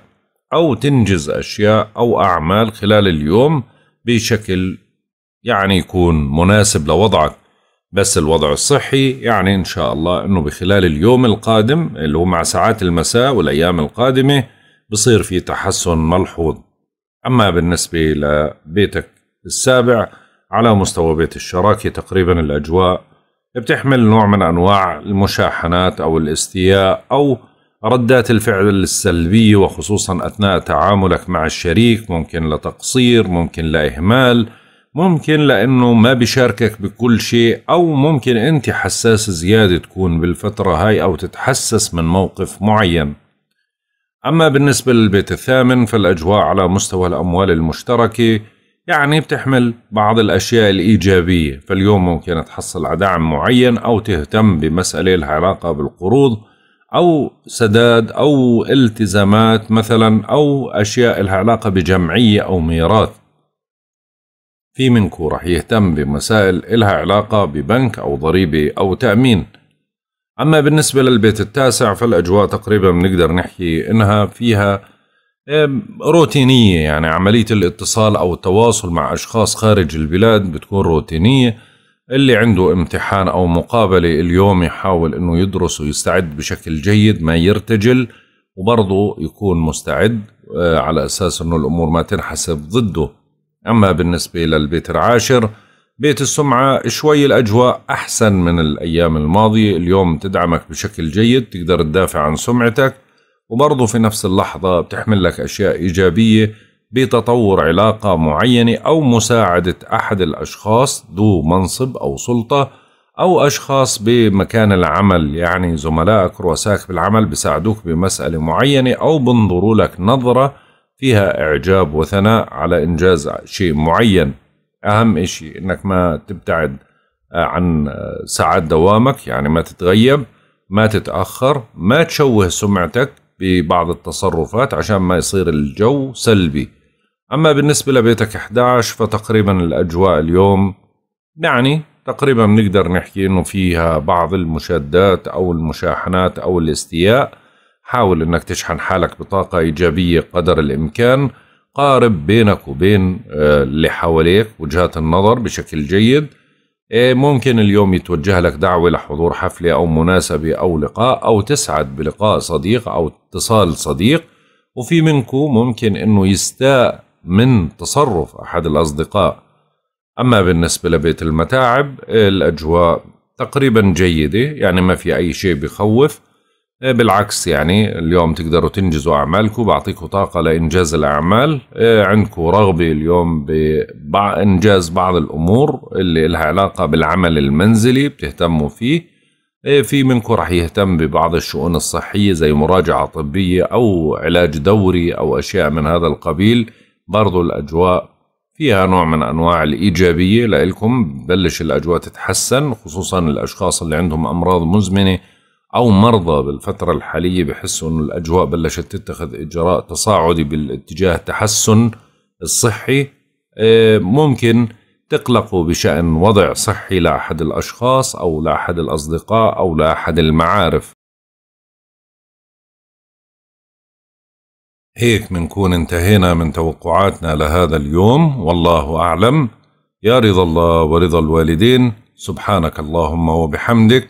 أو تنجز أشياء أو أعمال خلال اليوم بشكل يعني يكون مناسب لوضعك بس الوضع الصحي يعني إن شاء الله أنه بخلال اليوم القادم اللي هو مع ساعات المساء والأيام القادمة بصير في تحسن ملحوظ أما بالنسبة لبيتك السابع على مستوى بيت الشراكة تقريبا الأجواء بتحمل نوع من أنواع المشاحنات أو الاستياء أو ردات الفعل السلبية وخصوصا أثناء تعاملك مع الشريك ممكن لتقصير ممكن لإهمال ممكن لأنه ما بيشاركك بكل شيء أو ممكن أنت حساس زيادة تكون بالفترة هاي أو تتحسس من موقف معين أما بالنسبة للبيت الثامن فالأجواء على مستوى الأموال المشتركة يعني بتحمل بعض الأشياء الإيجابية فاليوم ممكن تحصل على دعم معين أو تهتم بمسألة العلاقة علاقة بالقروض أو سداد أو التزامات مثلا أو أشياء العلاقة علاقة بجمعية أو ميراث في منكو رح يهتم بمسائل إلها علاقة ببنك أو ضريبة أو تأمين أما بالنسبة للبيت التاسع فالأجواء تقريبا بنقدر نحكي إنها فيها روتينية يعني عملية الاتصال أو التواصل مع أشخاص خارج البلاد بتكون روتينية اللي عنده امتحان أو مقابلة اليوم يحاول إنه يدرس ويستعد بشكل جيد ما يرتجل وبرضه يكون مستعد آه، على أساس إنه الأمور ما تنحسب ضده أما بالنسبة للبيت العاشر بيت السمعة شوي الأجواء أحسن من الأيام الماضية اليوم تدعمك بشكل جيد تقدر تدافع عن سمعتك وبرضه في نفس اللحظة بتحمل لك أشياء إيجابية بتطور علاقة معينة أو مساعدة أحد الأشخاص ذو منصب أو سلطة أو أشخاص بمكان العمل يعني زملائك رؤسائك بالعمل بيساعدوك بمسألة معينة أو بنظروا لك نظرة فيها إعجاب وثناء على إنجاز شيء معين اهم شيء انك ما تبتعد آه، عن آه، ساعات دوامك يعني ما تتغيب ما تتاخر ما تشوه سمعتك ببعض التصرفات عشان ما يصير الجو سلبي اما بالنسبه لبيتك 11 فتقريبا الاجواء اليوم يعني تقريبا بنقدر نحكي انه فيها بعض المشادات او المشاحنات او الاستياء حاول انك تشحن حالك بطاقه ايجابيه قدر الامكان قارب بينك وبين آه، اللي حواليك وجهات النظر بشكل جيد آه، ممكن اليوم يتوجه لك دعوة لحضور حفلة أو مناسبة أو لقاء أو تسعد بلقاء صديق أو اتصال صديق وفي منكم ممكن أنه يستاء من تصرف أحد الأصدقاء أما بالنسبة لبيت المتاعب آه، الأجواء تقريبا جيدة يعني ما في أي شيء بخوف إيه، بالعكس يعني اليوم تقدروا تنجزوا أعمالكم بعطيكم طاقة لإنجاز الأعمال إيه، عندكم رغبة اليوم بإنجاز بعض الأمور اللي لها علاقة بالعمل المنزلي بتهتموا فيه إيه، في منكم رح يهتم ببعض الشؤون الصحية زي مراجعة طبية أو علاج دوري أو أشياء من هذا القبيل برضو الأجواء فيها نوع من أنواع الإيجابية لإلكم بلش الأجواء تتحسن خصوصا الأشخاص اللي عندهم أمراض مزمنة او مرضى بالفتره الحاليه بحسوا انه الاجواء بلشت تتخذ اجراء تصاعدي بالاتجاه تحسن الصحي إيه، ممكن تقلقوا بشان وضع صحي لاحد الاشخاص او لاحد الاصدقاء او لاحد المعارف هيك منكون انتهينا من توقعاتنا لهذا اليوم والله أعلم يا رضا الله ورضا الوالدين سبحانك اللهم وبحمدك